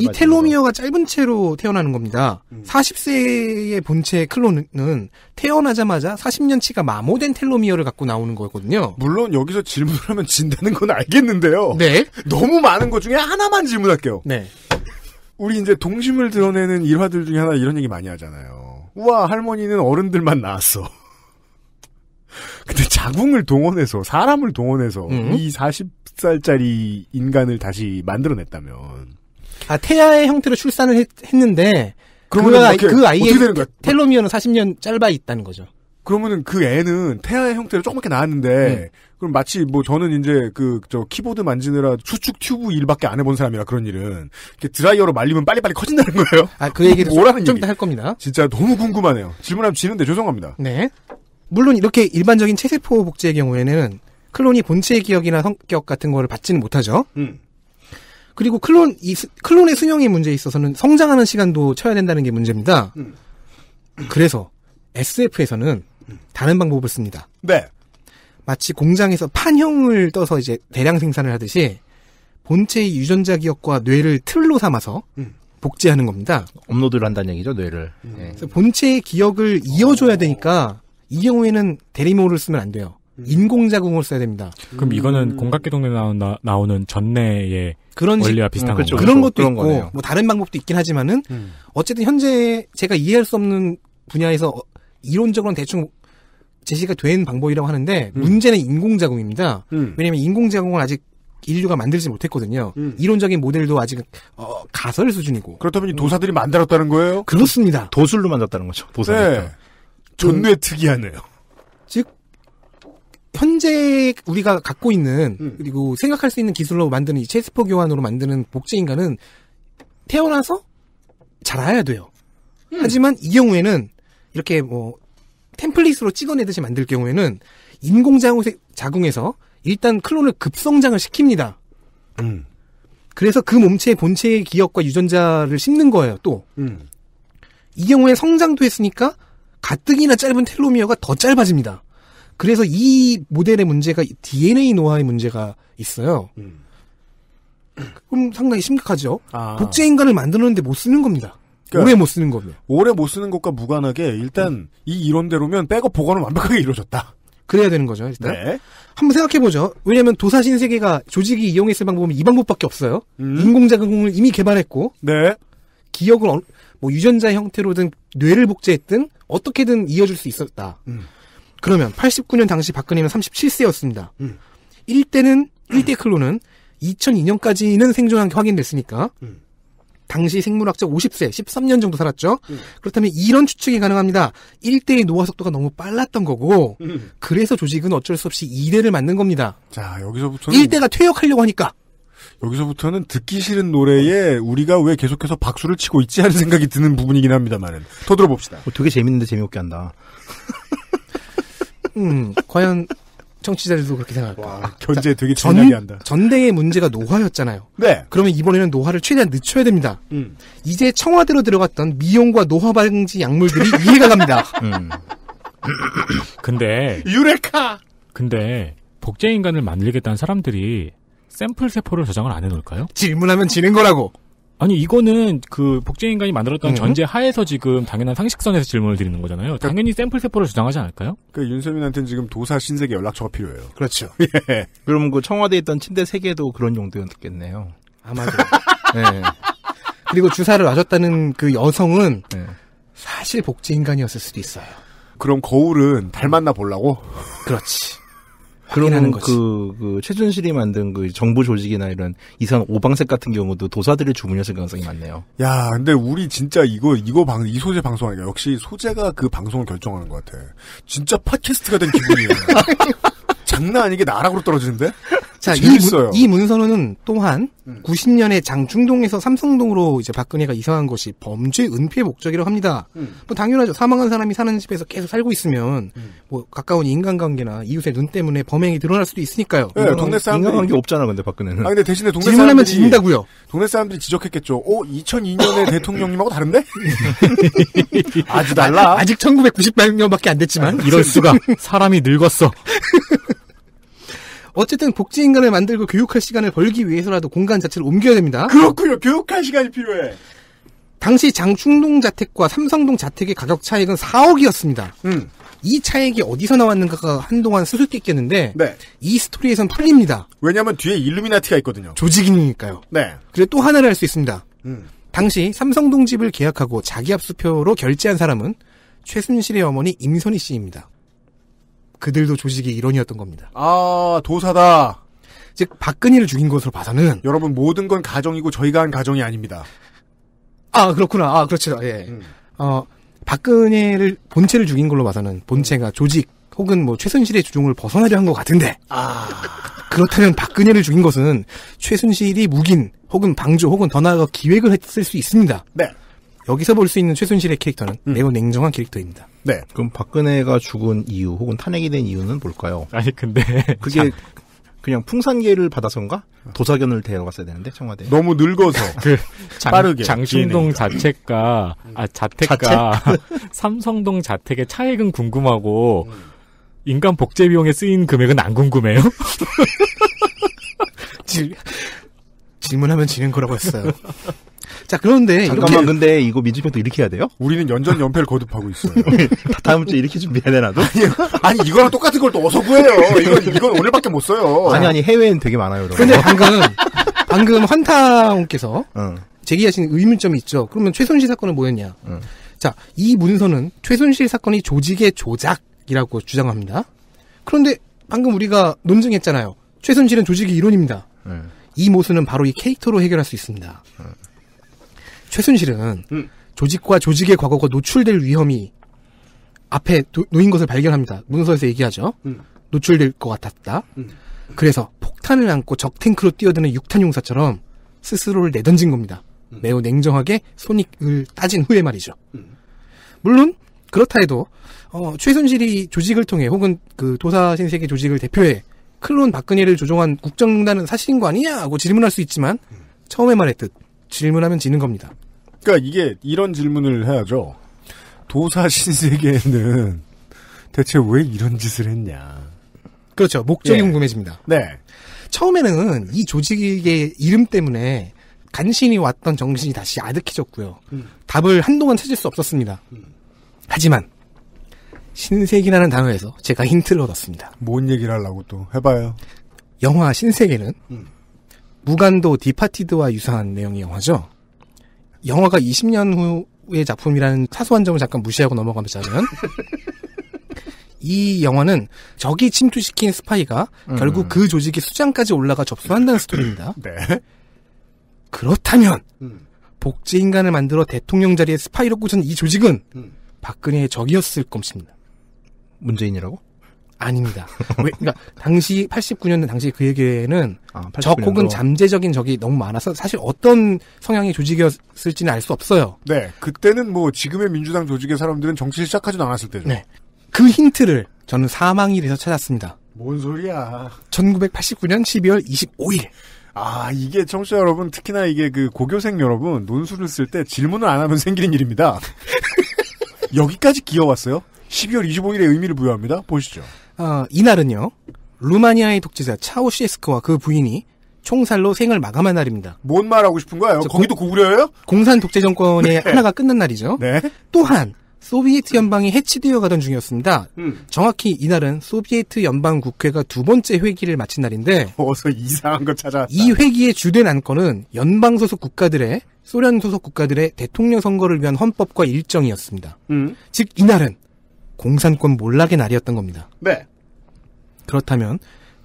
이 텔로미어가 짧은 채로 태어나는 겁니다. 음. 40세의 본체 클론은 태어나자마자 40년치가 마모된 텔로미어를 갖고 나오는 거거든요. 물론 여기서 질문을 하면 진다는 건 알겠는데요. 네. 너무 많은 것 중에 하나만 질문할게요. 네. 우리 이제 동심을 드러내는 일화들 중에 하나 이런 얘기 많이 하잖아요. 우와 할머니는 어른들만 나왔어. 근데 자궁을 동원해서 사람을 동원해서 음. 이 40살짜리 인간을 다시 만들어냈다면 아 태아의 형태로 출산을 했, 는데 그러면 그, 아이, 그 아이의 텔로미어는 40년 짧아 있다는 거죠. 그러면은 그 애는 태아의 형태로 조그맣게 나왔는데 네. 그럼 마치 뭐 저는 이제 그 저 키보드 만지느라 수축 튜브 일밖에 안 해본 사람이라 그런 일은 드라이어로 말리면 빨리빨리 커진다는 거예요. 아 그 얘기를 뭐라는 좀 이따 할 겁니다. 진짜 너무 궁금하네요. 질문하면 지는데 죄송합니다. 네. 물론 이렇게 일반적인 체세포 복제의 경우에는 클론이 본체의 기억이나 성격 같은 거를 받지는 못하죠. 음. 그리고 클론 이 클론의 수명의 문제에 있어서는 성장하는 시간도 쳐야 된다는 게 문제입니다. 음. 그래서 SF에서는 다른 방법을 씁니다. 네. 마치 공장에서 판형을 떠서 이제 대량 생산을 하듯이 음. 본체의 유전자 기억과 뇌를 틀로 삼아서 음. 복제하는 겁니다. 업로드를 한다는 얘기죠, 뇌를. 음. 네. 그래서 본체의 기억을 이어줘야 되니까 이 경우에는 대리모를 쓰면 안 돼요. 음. 인공자궁을 써야 됩니다. 그럼 음. 이거는 공각기동에 나온다, 나오는 전내의 그런 원리와 비슷한 음, 그렇죠, 그런 그렇죠. 것도 그런 있고 거네요. 뭐 다른 방법도 있긴 하지만은 음. 어쨌든 현재 제가 이해할 수 없는 분야에서 이론적으로는 대충 제시가 된 방법이라고 하는데 음. 문제는 인공자궁입니다. 음. 왜냐하면 인공자궁은 아직 인류가 만들지 못했거든요. 음. 이론적인 모델도 아직 어, 가설 수준이고. 그렇다면 도사들이 만들었다는 거예요? 그렇습니다. 도술로 만들었다는 거죠. 도사. 네. 전뇌 특이하네요. 즉 현재 우리가 갖고 있는 음. 그리고 생각할 수 있는 기술로 만드는 이 체스퍼 교환으로 만드는 복제 인간은 태어나서 자라야 돼요. 음. 하지만 이 경우에는 이렇게 뭐 템플릿으로 찍어내듯이 만들 경우에는 인공자궁에서 일단 클론을 급성장을 시킵니다. 음. 그래서 그 몸체의 본체의 기억과 유전자를 씹는 거예요, 또. 음. 이 경우에 성장도 했으니까 가뜩이나 짧은 텔로미어가 더 짧아집니다. 그래서 이 모델의 문제가 DNA 노화의 문제가 있어요. 음. 그럼 상당히 심각하죠. 아. 복제인간을 만들었는데 못 쓰는 겁니다. 그러니까 오래 못 쓰는 겁니다. 오래 못 쓰는 것과 무관하게 일단 음. 이 이론대로면 백업 보관은 완벽하게 이루어졌다. 그래야 되는 거죠, 일단. 네. 한번 생각해보죠. 왜냐면 하 도사신 세계가 조직이 이용했을 방법은 이 방법밖에 없어요. 음. 인공자공을 이미 개발했고. 네. 기억을, 뭐 유전자 형태로든 뇌를 복제했든 어떻게든 이어줄 수 있었다. 음. 그러면 89년 당시 박근혜는 37세였습니다. 음. 1대는, 1대 클론은 2002년까지는 생존한 게 확인됐으니까. 음. 당시 생물학적 50세, 13년 정도 살았죠. 음. 그렇다면 이런 추측이 가능합니다. 1대의 노화 속도가 너무 빨랐던 거고 음. 그래서 조직은 어쩔 수 없이 2대를 만든 겁니다. 자, 여기서부터는 1대가 퇴역하려고 하니까 여기서부터는 듣기 싫은 노래에 우리가 왜 계속해서 박수를 치고 있지 하는 생각이 드는 부분이긴 합니다만은 더 들어봅시다. 어, 되게 재밌는데 재미없게 한다. 음, 과연 청취자들도 그렇게 생각할 거야. 견제 되게 장난이 한다. 전대의 문제가 노화였잖아요. 네. 그러면 이번에는 노화를 최대한 늦춰야 됩니다. 음. 이제 청와대로 들어갔던 미용과 노화 방지 약물들이 이해가 갑니다. 음. 근데 유레카. 근데 복제 인간을 만들겠다는 사람들이 샘플 세포를 저장을 안 해놓을까요? 질문하면 지는 거라고. 아니 이거는 그 복제 인간이 만들었던 음. 전제 하에서 지금 당연한 상식선에서 질문을 드리는 거잖아요. 그러니까 당연히 샘플 세포를 주장하지 않을까요? 그 윤세민한테는 지금 도사 신세계 연락처가 필요해요. 그렇죠. 예. 그럼 그 청와대에 있던 침대 세계도 그런 용도였겠네요. 아마도. 네. 그리고 주사를 맞았다는 그 여성은 네. 사실 복제 인간이었을 수도 있어요. 그럼 거울은 닮았나 보려고? 그렇지. 확인하는 그, 거지. 그, 그 최준실이 만든 그 정부 조직이나 이런 이상 오방색 같은 경우도 도사들을 주문했을 가능성이 많네요. 야, 근데 우리 진짜 이거 이거 방이 소재 방송하니까 역시 소재가 그 방송을 결정하는 것 같아. 진짜 팟캐스트가 된 기분이에요. 장난 아니게 나락으로 떨어지는데? 자, 재밌어요. 이, 문, 이 문선우는 또한 음. 90년에 장중동에서 삼성동으로 이제 박근혜가 이사한 것이 범죄 은폐 목적이라고 합니다. 음. 뭐 당연하죠. 사망한 사람이 사는 집에서 계속 살고 있으면 음. 뭐 가까운 인간관계나 이웃의 눈 때문에 범행이 드러날 수도 있으니까요. 네, 인간, 동네 사람 인간관계 없잖아, 근데 박근혜는. 아, 근데 대신에 동네 질문하면 진다고요. 동네 사람들이 지적했겠죠. 오, 2 0 0 2년에 대통령님하고 다른데? 아주 달라. 아직 1998년밖에 안 됐지만 이럴 네. 수가 사람이 늙었어. 어쨌든 복지 인간을 만들고 교육할 시간을 벌기 위해서라도 공간 자체를 옮겨야 됩니다. 그렇군요. 교육할 시간이 필요해. 당시 장충동 자택과 삼성동 자택의 가격 차익은 4억이었습니다. 음. 이 차액이 어디서 나왔는가가 한동안 수수께끼였는데 네. 이 스토리에선 풀립니다. 왜냐하면 뒤에 일루미나티가 있거든요. 조직이니까요. 네. 그리고 또 하나를 할 수 있습니다. 음. 당시 삼성동 집을 계약하고 자기 압수표로 결제한 사람은 최순실의 어머니 임선희 씨입니다. 그들도 조직의 일원이었던 겁니다. 아 도사다. 즉 박근혜를 죽인 것으로 봐서는 여러분 모든 건 가정이고 저희가 한 가정이 아닙니다. 아 그렇구나. 아 그렇죠. 예. 음. 어 박근혜를 본체를 죽인 걸로 봐서는 본체가 조직 혹은 뭐 최순실의 주종을 벗어나려 한 것 같은데. 아. 그렇다면 박근혜를 죽인 것은 최순실이 묵인 혹은 방조 혹은 더 나아가 기획을 했을 수 있습니다. 네. 여기서 볼 수 있는 최순실의 캐릭터는 음. 매우 냉정한 캐릭터입니다. 네. 그럼 박근혜가 죽은 이유 혹은 탄핵이 된 이유는 뭘까요? 아니 근데 그게 참. 그냥 풍산계를 받아서인가 도사견을 데려갔어야 되는데 청와대 너무 늙어서 그 장, 빠르게 장충동 자택과 음. 아 자택과 자택? 삼성동 자택의 차액은 궁금하고 음. 인간 복제 비용에 쓰인 금액은 안 궁금해요? 질, 질문하면 지는 거라고 했어요. 자 그런데 잠깐만 이렇게... 근데 이거 민주평도 이렇게 해야 돼요? 우리는 연전 연패를 거듭하고 있어요. 다음 주에 이렇게 준비해야 되나도? 아니 이거랑 똑같은 걸 또 어서 구해요. 이건 이건 오늘밖에 못 써요. 아니 아니 해외엔 되게 많아요. 이런 근데 방금 방금 환타님께서 응. 제기하신 의문점이 있죠. 그러면 최순실 사건은 뭐였냐? 응. 자, 이 문서는 최순실 사건이 조직의 조작이라고 주장합니다. 그런데 방금 우리가 논증했잖아요. 최순실은 조직의 이론입니다. 네. 이 모순은 바로 이 캐릭터로 해결할 수 있습니다. 네. 최순실은 음. 조직과 조직의 과거가 노출될 위험이 앞에 놓인 것을 발견합니다. 문서에서 얘기하죠. 음. 노출될 것 같았다. 음. 그래서 폭탄을 안고 적탱크로 뛰어드는 육탄용사처럼 스스로를 내던진 겁니다. 음. 매우 냉정하게 손익을 따진 후에 말이죠. 음. 물론 그렇다 해도 어, 최순실이 조직을 통해 혹은 그 도사 신세계 조직을 대표해 클론 박근혜를 조종한 국정농단은 사실인 거 아니냐고 질문할 수 있지만 음. 처음에 말했듯 질문하면 지는 겁니다. 그러니까 이게 이런 질문을 해야죠. 도사 신세계는 대체 왜 이런 짓을 했냐? 그렇죠. 목적이 예. 궁금해집니다. 네. 처음에는 이 조직의 이름 때문에 간신히 왔던 정신이 다시 아득해졌고요. 음. 답을 한동안 찾을 수 없었습니다. 음. 하지만 신세계라는 단어에서 제가 힌트를 얻었습니다. 뭔 얘기를 하려고 또 해봐요. 영화 신세계는 음. 무간도 디파티드와 유사한 내용의 영화죠. 영화가 20년 후의 작품이라는 사소한 점을 잠깐 무시하고 넘어가자면 면이 영화는 적이 침투시킨 스파이가 음. 결국 그 조직이 수장까지 올라가 접수한다는 스토리입니다. 네. 그렇다면 음. 복제 인간을 만들어 대통령 자리에 스파이로 꽂은 이 조직은 음. 박근혜의 적이었을 것입니다. 문재인이라고? 아닙니다. 왜, 그러니까 당시 89년대 당시 그에게는 아, 적 혹은 잠재적인 적이 너무 많아서 사실 어떤 성향의 조직이었을지는 알 수 없어요. 네, 그때는 뭐 지금의 민주당 조직의 사람들은 정치를 시작하지 않았을 때죠. 네, 그 힌트를 저는 사망일에서 찾았습니다. 뭔 소리야? 1989년 12월 25일. 아, 이게 청취자 여러분, 특히나 이게 그 고교생 여러분, 논술을 쓸 때 질문을 안 하면 생기는 일입니다. 여기까지 기어왔어요? 12월 25일에 의미를 부여합니다. 보시죠. 어, 이날은요. 루마니아의 독재자 차오시에스크와 그 부인이 총살로 생을 마감한 날입니다. 뭔 말하고 싶은 거예요? 거기도 고구려예요? 공산 독재 정권의 네. 하나가 끝난 날이죠. 네. 또한 소비에트 연방이 해치되어 가던 중이었습니다. 음. 정확히 이날은 소비에트 연방 국회가 두 번째 회기를 마친 날인데 어서 이상한 거 찾아. 이 회기의 주된 안건은 연방 소속 국가들의 소련 소속 국가들의 대통령 선거를 위한 헌법과 일정이었습니다. 음. 즉 이날은 공산권 몰락의 날이었던 겁니다. 네. 그렇다면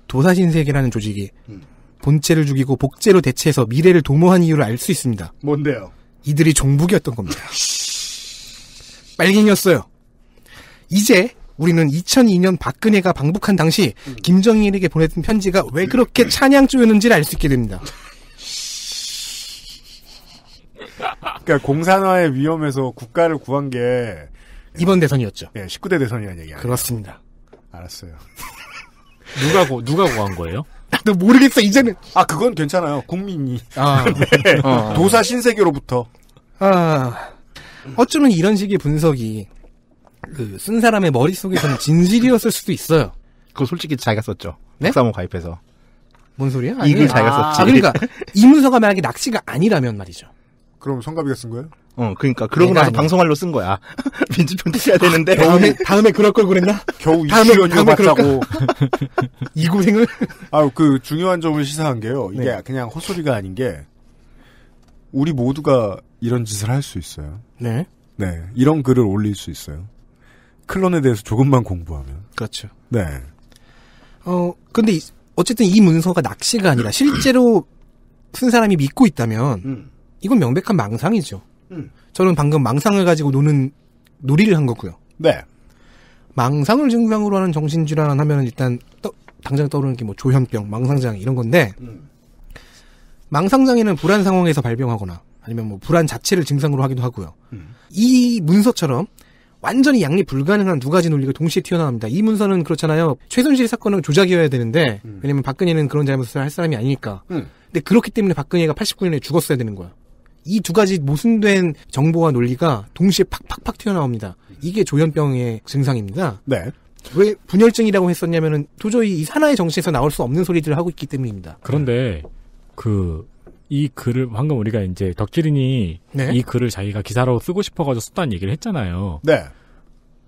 도사신세계라는 조직이 음. 본체를 죽이고 복제로 대체해서 미래를 도모한 이유를 알 수 있습니다. 뭔데요? 이들이 종북이었던 겁니다. 빨갱이였어요. 이제 우리는 2002년 박근혜가 방북한 당시 음. 김정일에게 보냈던 편지가 왜 그렇게 찬양조였는지를 알 수 있게 됩니다. 그러니까 공산화의 위험에서 국가를 구한 게 예. 이번 대선이었죠. 예, 19대 대선이라는 얘기 야 그렇습니다. 알았어요. 누가 고, 누가 고한 거예요? 나도 모르겠어, 이제는. 아, 그건 괜찮아요. 국민이. 아, 네. 네. 어. 도사 신세계로부터. 아, 어쩌면 이런 식의 분석이, 그, 쓴 사람의 머릿속에서는 진실이었을 수도 있어요. 그거 솔직히 자기가 썼죠. 네? 사모 가입해서. 뭔 소리야? 이글 자기가 아. 썼지. 아, 그러니까, 이 문서가 만약에 낚시가 아니라면 말이죠. 그럼 성가비가 쓴 거예요? 어, 그러니까 그러고 나서 방송할로 쓴 거야. 민주평도 써야 되는데 다음에 다음에 그럴 걸 그랬나? 겨우 다음에 다음에 그럴고 이 고생을. 아, 유그 중요한 점을 시사한 게요. 이게 네. 그냥 헛소리가 아닌 게 우리 모두가 이런 짓을 할 수 있어요. 네. 네, 이런 글을 올릴 수 있어요. 클론에 대해서 조금만 공부하면. 그렇죠. 네. 어, 근데 이, 어쨌든 이 문서가 낚시가 아니라 실제로 쓴 사람이 믿고 있다면 음. 이건 명백한 망상이죠. 음. 저는 방금 망상을 가지고 노는 놀이를 한 거고요. 네. 망상을 증상으로 하는 정신질환 하면 일단 떠, 당장 떠오르는 게 뭐 조현병, 망상장애 이런 건데 음. 망상장애는 불안 상황에서 발병하거나 아니면 뭐 불안 자체를 증상으로 하기도 하고요. 음. 이 문서처럼 완전히 양립 불가능한 두 가지 논리가 동시에 튀어나옵니다. 이 문서는 그렇잖아요. 최순실 사건은 조작이어야 되는데 음. 왜냐면 박근혜는 그런 잘못을 할 사람이 아니니까. 음. 근데 그렇기 때문에 박근혜가 89년에 죽었어야 되는 거야. 이두 가지 모순된 정보와 논리가 동시에 팍팍팍 튀어나옵니다. 이게 조현병의 증상입니다. 네. 왜 분열증이라고 했었냐면은 도저히 이사나의정신에서 나올 수 없는 소리들을 하고 있기 때문입니다. 그런데 그 이 글을 방금 우리가 이제 덕질인이 네? 이 글을 자기가 기사로 쓰고 싶어가지고 썼다는 얘기를 했잖아요. 네.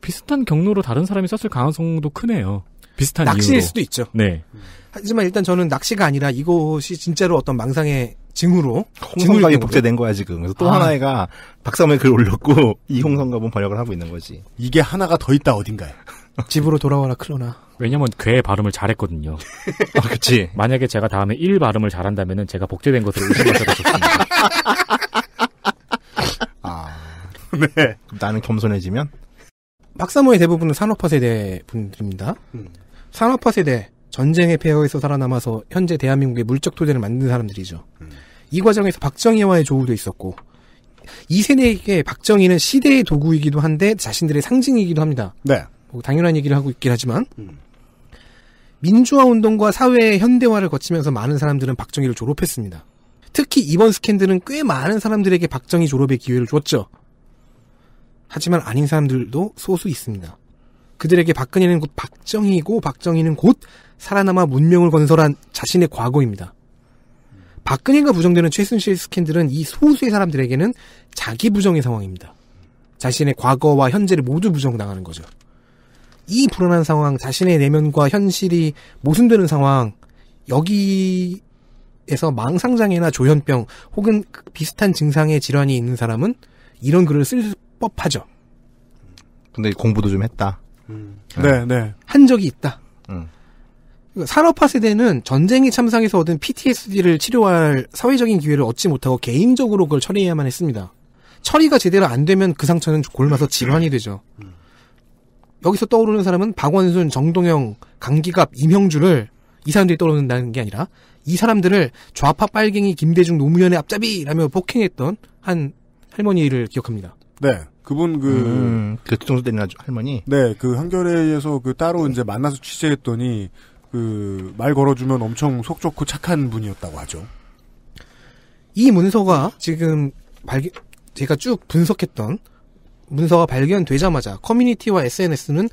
비슷한 경로로 다른 사람이 썼을 가능성도 크네요. 비슷한 낚시일 이유로. 수도 있죠. 네. 하지만 일단 저는 낚시가 아니라 이것이 진짜로 어떤 망상의 징후로 홍성갑이 복제된 거야 지금. 그래서 또 아. 하나가 박사모의 글 올렸고 이홍성갑은 번역을 하고 있는 거지. 이게 하나가 더 있다 어딘가에. 집으로 돌아와라 클로나. 왜냐면 괴 발음을 잘했거든요. 아, 그치. 만약에 제가 다음에 1 발음을 잘한다면 제가 복제된 것으로 의심하셔도 좋습니다. 아. 네. 그럼 나는 겸손해지면? 박사모의 대부분은 산업화 세대 분들입니다. 음. 산업화 세대, 전쟁의 폐허에서 살아남아서 현재 대한민국의 물적 토대를 만든 사람들이죠. 음. 이 과정에서 박정희와의 조우도 있었고 이세대에게 박정희는 시대의 도구이기도 한데 자신들의 상징이기도 합니다. 네. 뭐 당연한 얘기를 하고 있긴 하지만 음. 민주화 운동과 사회의 현대화를 거치면서 많은 사람들은 박정희를 졸업했습니다. 특히 이번 스캔들은 꽤 많은 사람들에게 박정희 졸업의 기회를 줬죠 하지만 아닌 사람들도 소수 있습니다. 그들에게 박근혜는 곧박정희고 박정희는 곧 살아남아 문명을 건설한 자신의 과거입니다. 박근혜가 부정되는 최순실 스캔들은 이 소수의 사람들에게는 자기 부정의 상황입니다. 자신의 과거와 현재를 모두 부정당하는 거죠. 이 불안한 상황, 자신의 내면과 현실이 모순되는 상황, 여기에서 망상장애나 조현병 혹은 비슷한 증상의 질환이 있는 사람은 이런 글을 쓸 법하죠. 근데 공부도 좀 했다. 음. 네, 네. 네. 한 적이 있다. 음. 산업화 세대는 전쟁의 참상에서 얻은 PTSD를 치료할 사회적인 기회를 얻지 못하고 개인적으로 그걸 처리해야만 했습니다. 처리가 제대로 안 되면 그 상처는 골마서 질환이 되죠. 여기서 떠오르는 사람은 박원순, 정동영, 강기갑, 임형주를 이 사람들이 떠오른다는 게 아니라 이 사람들을 좌파 빨갱이 김대중 노무현의 앞잡이라며 폭행했던 한 할머니를 기억합니다. 네. 그분 그, 음, 그통령때는 할머니? 네. 그 한겨레에서 그 따로 이제 만나서 취재했더니 그말 걸어주면 엄청 속 좋고 착한 분이었다고 하죠. 이 문서가 지금 발견 제가 쭉 분석했던 문서가 발견되자마자 커뮤니티와 SNS는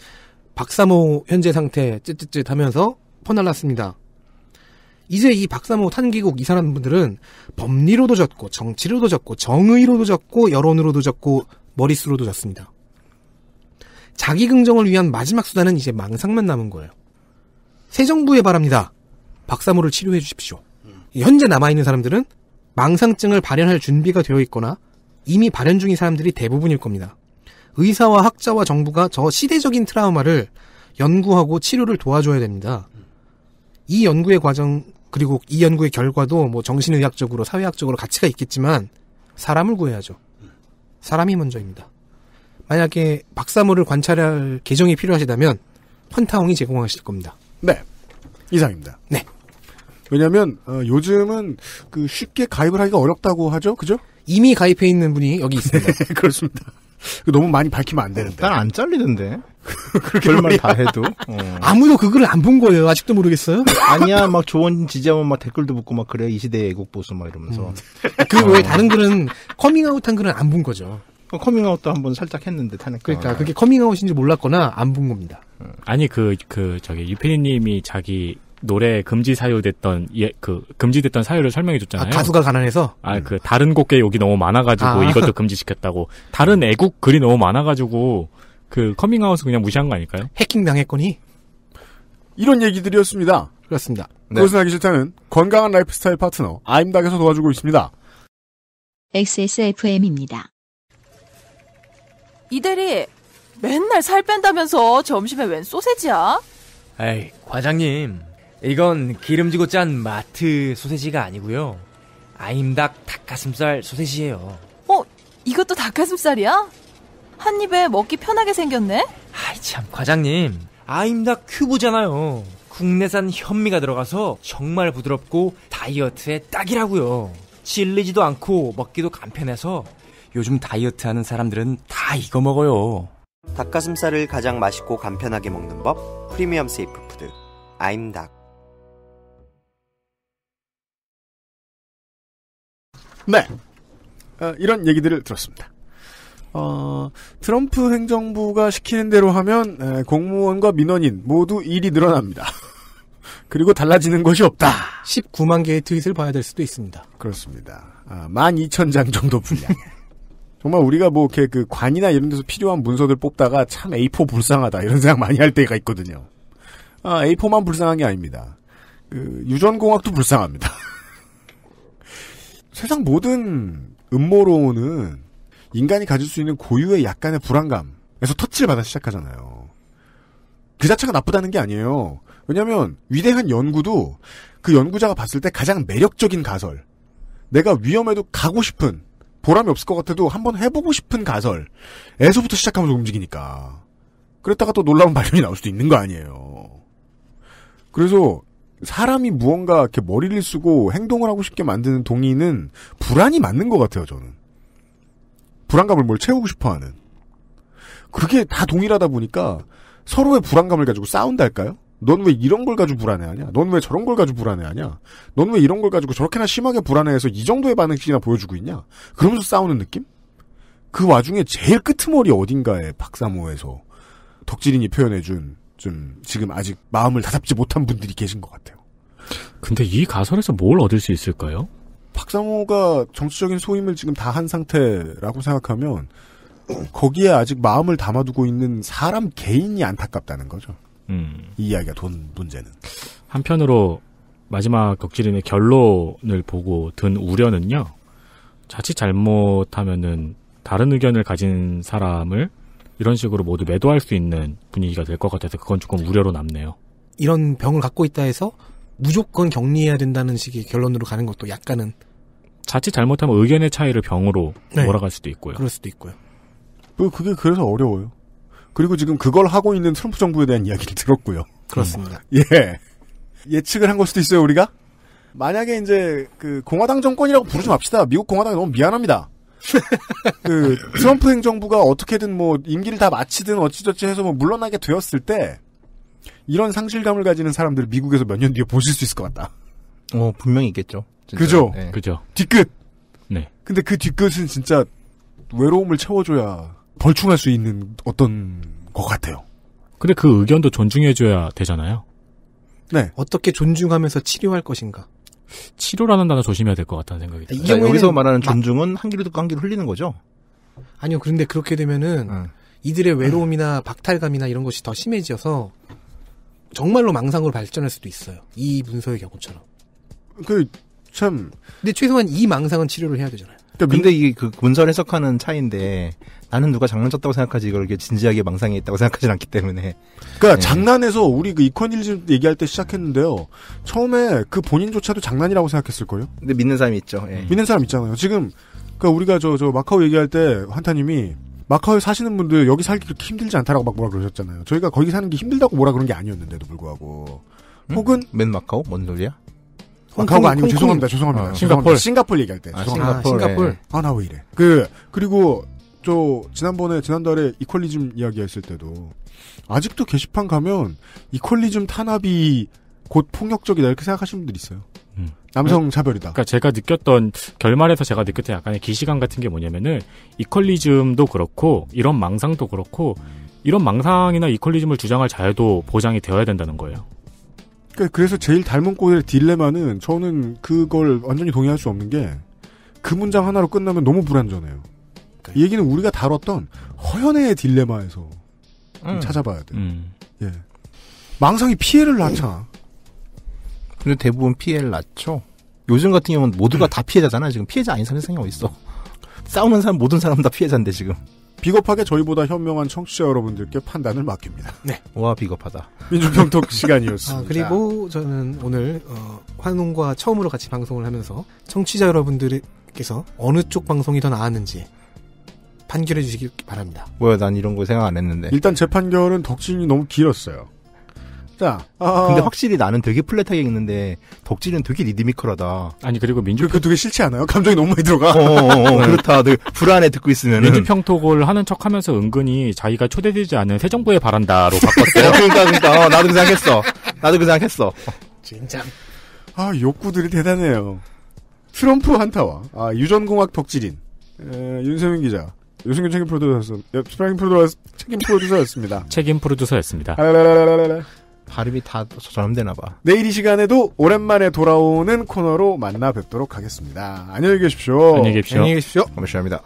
박사모 현재 상태 찌찌쯧 하면서 퍼날랐습니다. 이제 이 박사모 탄기국 이사라는 분들은 법리로도 졌고 정치로도 졌고 정의로도 졌고 여론으로도 졌고 머릿수로도 졌습니다. 자기 긍정을 위한 마지막 수단은 이제 망상만 남은 거예요. 새 정부에 바랍니다. 박사모를 치료해 주십시오. 현재 남아있는 사람들은 망상증을 발현할 준비가 되어 있거나 이미 발현 중인 사람들이 대부분일 겁니다. 의사와 학자와 정부가 저 시대적인 트라우마를 연구하고 치료를 도와줘야 됩니다. 이 연구의 과정 그리고 이 연구의 결과도 뭐 정신의학적으로 사회학적으로 가치가 있겠지만 사람을 구해야죠. 사람이 먼저입니다. 만약에 박사모를 관찰할 계정이 필요하시다면 헌타홍이 제공하실 겁니다. 네. 이상입니다. 네. 왜냐하면 어, 요즘은 그 쉽게 가입을 하기가 어렵다고 하죠, 그죠? 이미 가입해 있는 분이 여기 있습니다. 네, 그렇습니다. 그 너무 많이 밝히면 안 되는데. 난 안 잘리던데. 그 별말 다 해도. 어. 아무도 그걸 안본 거예요. 아직도 모르겠어요. 아니야, 막 조언 지지하면 막 댓글도 붙고 막 그래. 이 시대의 애국 보수 막 이러면서. 음. 그 외에 다른 글은 커밍아웃한 글은 안 본 거죠. 그 커밍아웃도 한번 살짝 했는데 타니까. 그러니까 그게 커밍아웃인지 몰랐거나 안 본 겁니다. 음. 아니 그그 그 저기 유피디님이 자기 노래 금지 사유됐던 예, 그 금지됐던 사유를 설명해 줬잖아요. 아, 가수가 가난해서. 아그 음. 다른 곡의 욕이 너무 많아가지고 아. 이것도 금지시켰다고. 다른 애국 글이 너무 많아가지고 그 커밍아웃을 그냥 무시한 거 아닐까요? 해킹 당했거니. 이런 얘기들이었습니다. 그렇습니다. 네. 그것은 하기 싫다는 건강한 라이프스타일 파트너 아임닥에서 도와주고 있습니다. XSFM입니다. 이 대리 맨날 살 뺀다면서 점심에 웬 소세지야? 에이 과장님 이건 기름지고 짠 마트 소세지가 아니고요 아임닭 닭가슴살 소세지예요 어? 이것도 닭가슴살이야? 한 입에 먹기 편하게 생겼네? 아이 참 과장님 아임닭 큐브잖아요 국내산 현미가 들어가서 정말 부드럽고 다이어트에 딱이라고요 질리지도 않고 먹기도 간편해서 요즘 다이어트 하는 사람들은 다 이거 먹어요. 닭가슴살을 가장 맛있고 간편하게 먹는 법 프리미엄 세이프 푸드 아임닭 네 어, 이런 얘기들을 들었습니다. 어, 트럼프 행정부가 시키는 대로 하면 에, 공무원과 민원인 모두 일이 늘어납니다. 그리고 달라지는 것이 없다. 19만 개의 트윗을 봐야 될 수도 있습니다. 그렇습니다. 아, 12,000장 정도 분량. 정말 우리가 뭐 이렇게 그 관이나 이런 데서 필요한 문서들 뽑다가 참 A4 불쌍하다 이런 생각 많이 할 때가 있거든요. 아, A4만 불쌍한 게 아닙니다. 그 유전공학도 불쌍합니다. 세상 모든 음모론은 인간이 가질 수 있는 고유의 약간의 불안감에서 터치를 받아 시작하잖아요. 그 자체가 나쁘다는 게 아니에요. 왜냐하면 위대한 연구도 그 연구자가 봤을 때 가장 매력적인 가설, 내가 위험해도 가고 싶은 보람이 없을 것 같아도 한번 해보고 싶은 가설에서부터 시작하면서 움직이니까. 그랬다가 또 놀라운 발견이 나올 수도 있는 거 아니에요. 그래서 사람이 무언가 이렇게 머리를 쓰고 행동을 하고 싶게 만드는 동의는 불안이 맞는 것 같아요, 저는. 불안감을 뭘 채우고 싶어 하는. 그게 다 동일하다 보니까 서로의 불안감을 가지고 싸운달까요 넌왜 이런 걸 가지고 불안해하냐? 넌 왜 저런 걸 가지고 불안해하냐? 넌 왜 이런 걸 가지고 저렇게나 심하게 불안해해서 이 정도의 반응씩이나 보여주고 있냐? 그러면서 싸우는 느낌? 그 와중에 제일 끄트머리 어딘가에 박사모에서 덕질인이 표현해준 좀 지금 아직 마음을 다잡지 못한 분들이 계신 것 같아요. 근데 이 가설에서 뭘 얻을 수 있을까요? 박상호가 정치적인 소임을 지금 다 한 상태라고 생각하면 거기에 아직 마음을 담아두고 있는 사람 개인이 안타깝다는 거죠. 음. 이 이야기가 돈 문제는. 한편으로 마지막 덕질인의 결론을 보고 든 우려는요. 자칫 잘못하면은 다른 의견을 가진 사람을 이런 식으로 모두 매도할 수 있는 분위기가 될 것 같아서 그건 조금 우려로 남네요. 이런 병을 갖고 있다 해서 무조건 격리해야 된다는 식의 결론으로 가는 것도 약간은 자칫 잘못하면 의견의 차이를 병으로 네. 몰아갈 수도 있고요. 그럴 수도 있고요. 뭐 그게 그래서 어려워요. 그리고 지금 그걸 하고 있는 트럼프 정부에 대한 이야기를 들었고요. 그렇습니다. 음. 예. 예측을 한 걸 수도 있어요, 우리가? 만약에 이제 그 공화당 정권이라고 부르지 맙시다. 미국 공화당이 너무 미안합니다. 그 트럼프 행정부가 어떻게든 뭐 임기를 다 마치든 어찌저찌 해서 뭐 물러나게 되었을 때 이런 상실감을 가지는 사람들을 미국에서 몇 년 뒤에 보실 수 있을 것 같다. 어, 분명히 있겠죠. 진짜. 그죠? 네. 그죠. 뒤끝. 네. 근데 그 뒤끝은 진짜 외로움을 채워줘야 벌충할 수 있는 어떤 것 같아요. 근데 그 의견도 존중해줘야 되잖아요. 네. 어떻게 존중하면서 치료할 것인가? 치료라는 단어 조심해야 될 것 같다는 생각이 들어요. 그러니까 여기서 말하는 존중은 막... 한 길로 듣고 한 길로 흘리는 거죠? 아니요. 그런데 그렇게 되면은 응. 이들의 외로움이나 응. 박탈감이나 이런 것이 더 심해지어서 정말로 망상으로 발전할 수도 있어요. 이 문서의 경우처럼. 그, 참. 근데 최소한 이 망상은 치료를 해야 되잖아요. 근데 이게 그 문서를 해석하는 차이인데 나는 누가 장난쳤다고 생각하지 이걸 이렇게 진지하게 망상에 있다고 생각하진 않기 때문에. 그러니까 네. 장난에서 우리 그이코일즘 얘기할 때 시작했는데요. 처음에 그 본인조차도 장난이라고 생각했을 거예요. 근데 믿는 사람이 있죠. 예. 믿는 사람 있잖아요. 지금 그러니까 우리가 저 저 마카오 얘기할 때 환타님이 마카오에 사시는 분들 여기 살기 그렇게 힘들지 않다라고 막 뭐라 그러셨잖아요. 저희가 거기 사는 게 힘들다고 뭐라 그런 게 아니었는데도 불구하고. 음? 혹은 음? 맨 마카오? 뭔 소리야? 마카오가 아, 아니고 죄송합니다. 어. 죄송합니다. 싱가폴 싱가폴 얘기할 때. 아, 싱가폴. 싱가폴. 예. 아, 나 왜 이래. 그 그리고 또, 지난번에 지난달에 이퀄리즘 이야기했을 때도 아직도 게시판 가면 이퀄리즘 탄압이 곧 폭력적이다 이렇게 생각하시는 분들 이 있어요. 음. 남성 네. 차별이다. 그니까 제가 느꼈던 결말에서 제가 느꼈던 약간의 기시감 같은 게 뭐냐면은 이퀄리즘도 그렇고 이런 망상도 그렇고 이런 망상이나 이퀄리즘을 주장할 자유도 보장이 되어야 된다는 거예요. 그러니까 그래서 러니까그 제일 닮은 꼴의 딜레마는 저는 그걸 완전히 동의할 수 없는 게 그 문장 하나로 끝나면 너무 불안전해요. 그러니까 이 얘기는 우리가 다뤘던 허연의 딜레마에서 음. 찾아봐야 돼. 음. 예. 망상이 피해를 낳잖아. 근데 대부분 피해를 낳죠. 요즘 같은 경우는 모두가 음. 다 피해자잖아. 지금 피해자 아닌 사람이 생각 어딨어. 싸우는 사람 모든 사람 다 피해자인데 지금. 비겁하게 저희보다 현명한 청취자 여러분들께 판단을 맡깁니다. 네. 와 비겁하다. 민주평톡 시간이었습니다. 아, 그리고 저는 오늘 어, 환웅과 처음으로 같이 방송을 하면서 청취자 여러분들께서 어느 쪽 방송이 더 나았는지 판결해 주시길 바랍니다. 뭐야, 난 이런 거 생각 안 했는데. 일단 재판결은 덕진이 너무 길었어요. 자, 아, 어 아. 근데 확실히 나는 되게 플랫하게 읽는데 덕질은 되게 리드미컬하다. 아니 그리고 민주 그 되게 그 싫지 않아요? 감정이 너무 많이 들어가. 어어어, 어, 어, 어, 네. 그렇다. 그 불안해 듣고 있으면 민주 평톡을 하는 척하면서 은근히 자기가 초대되지 않은 새 정부에 바란다로 바꿨어요. 그러니까 그러니까 어, 나도 그 생각했어. 나도 그 생각했어. 진짜. 아 욕구들이 대단해요. 트럼프 한타와 아, 유전공학 덕질인 에, 윤세민 기자. 유승균 책임 프로듀서였습니다. 책임 프로듀서였습니다. 책임 프로듀서였습니다. 아, 발음이 다 저렴되나 봐. 내일 이 시간에도 오랜만에 돌아오는 코너로 만나 뵙도록 하겠습니다. 안녕히 계십시오. 안녕히 계십시오. 안녕히 계십시오. 감사합니다.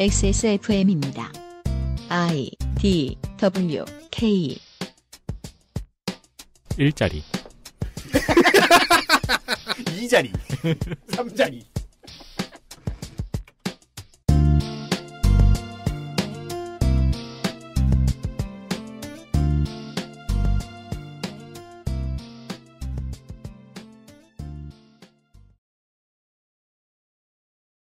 XSFM입니다. I D W K 일자리 2자리3자리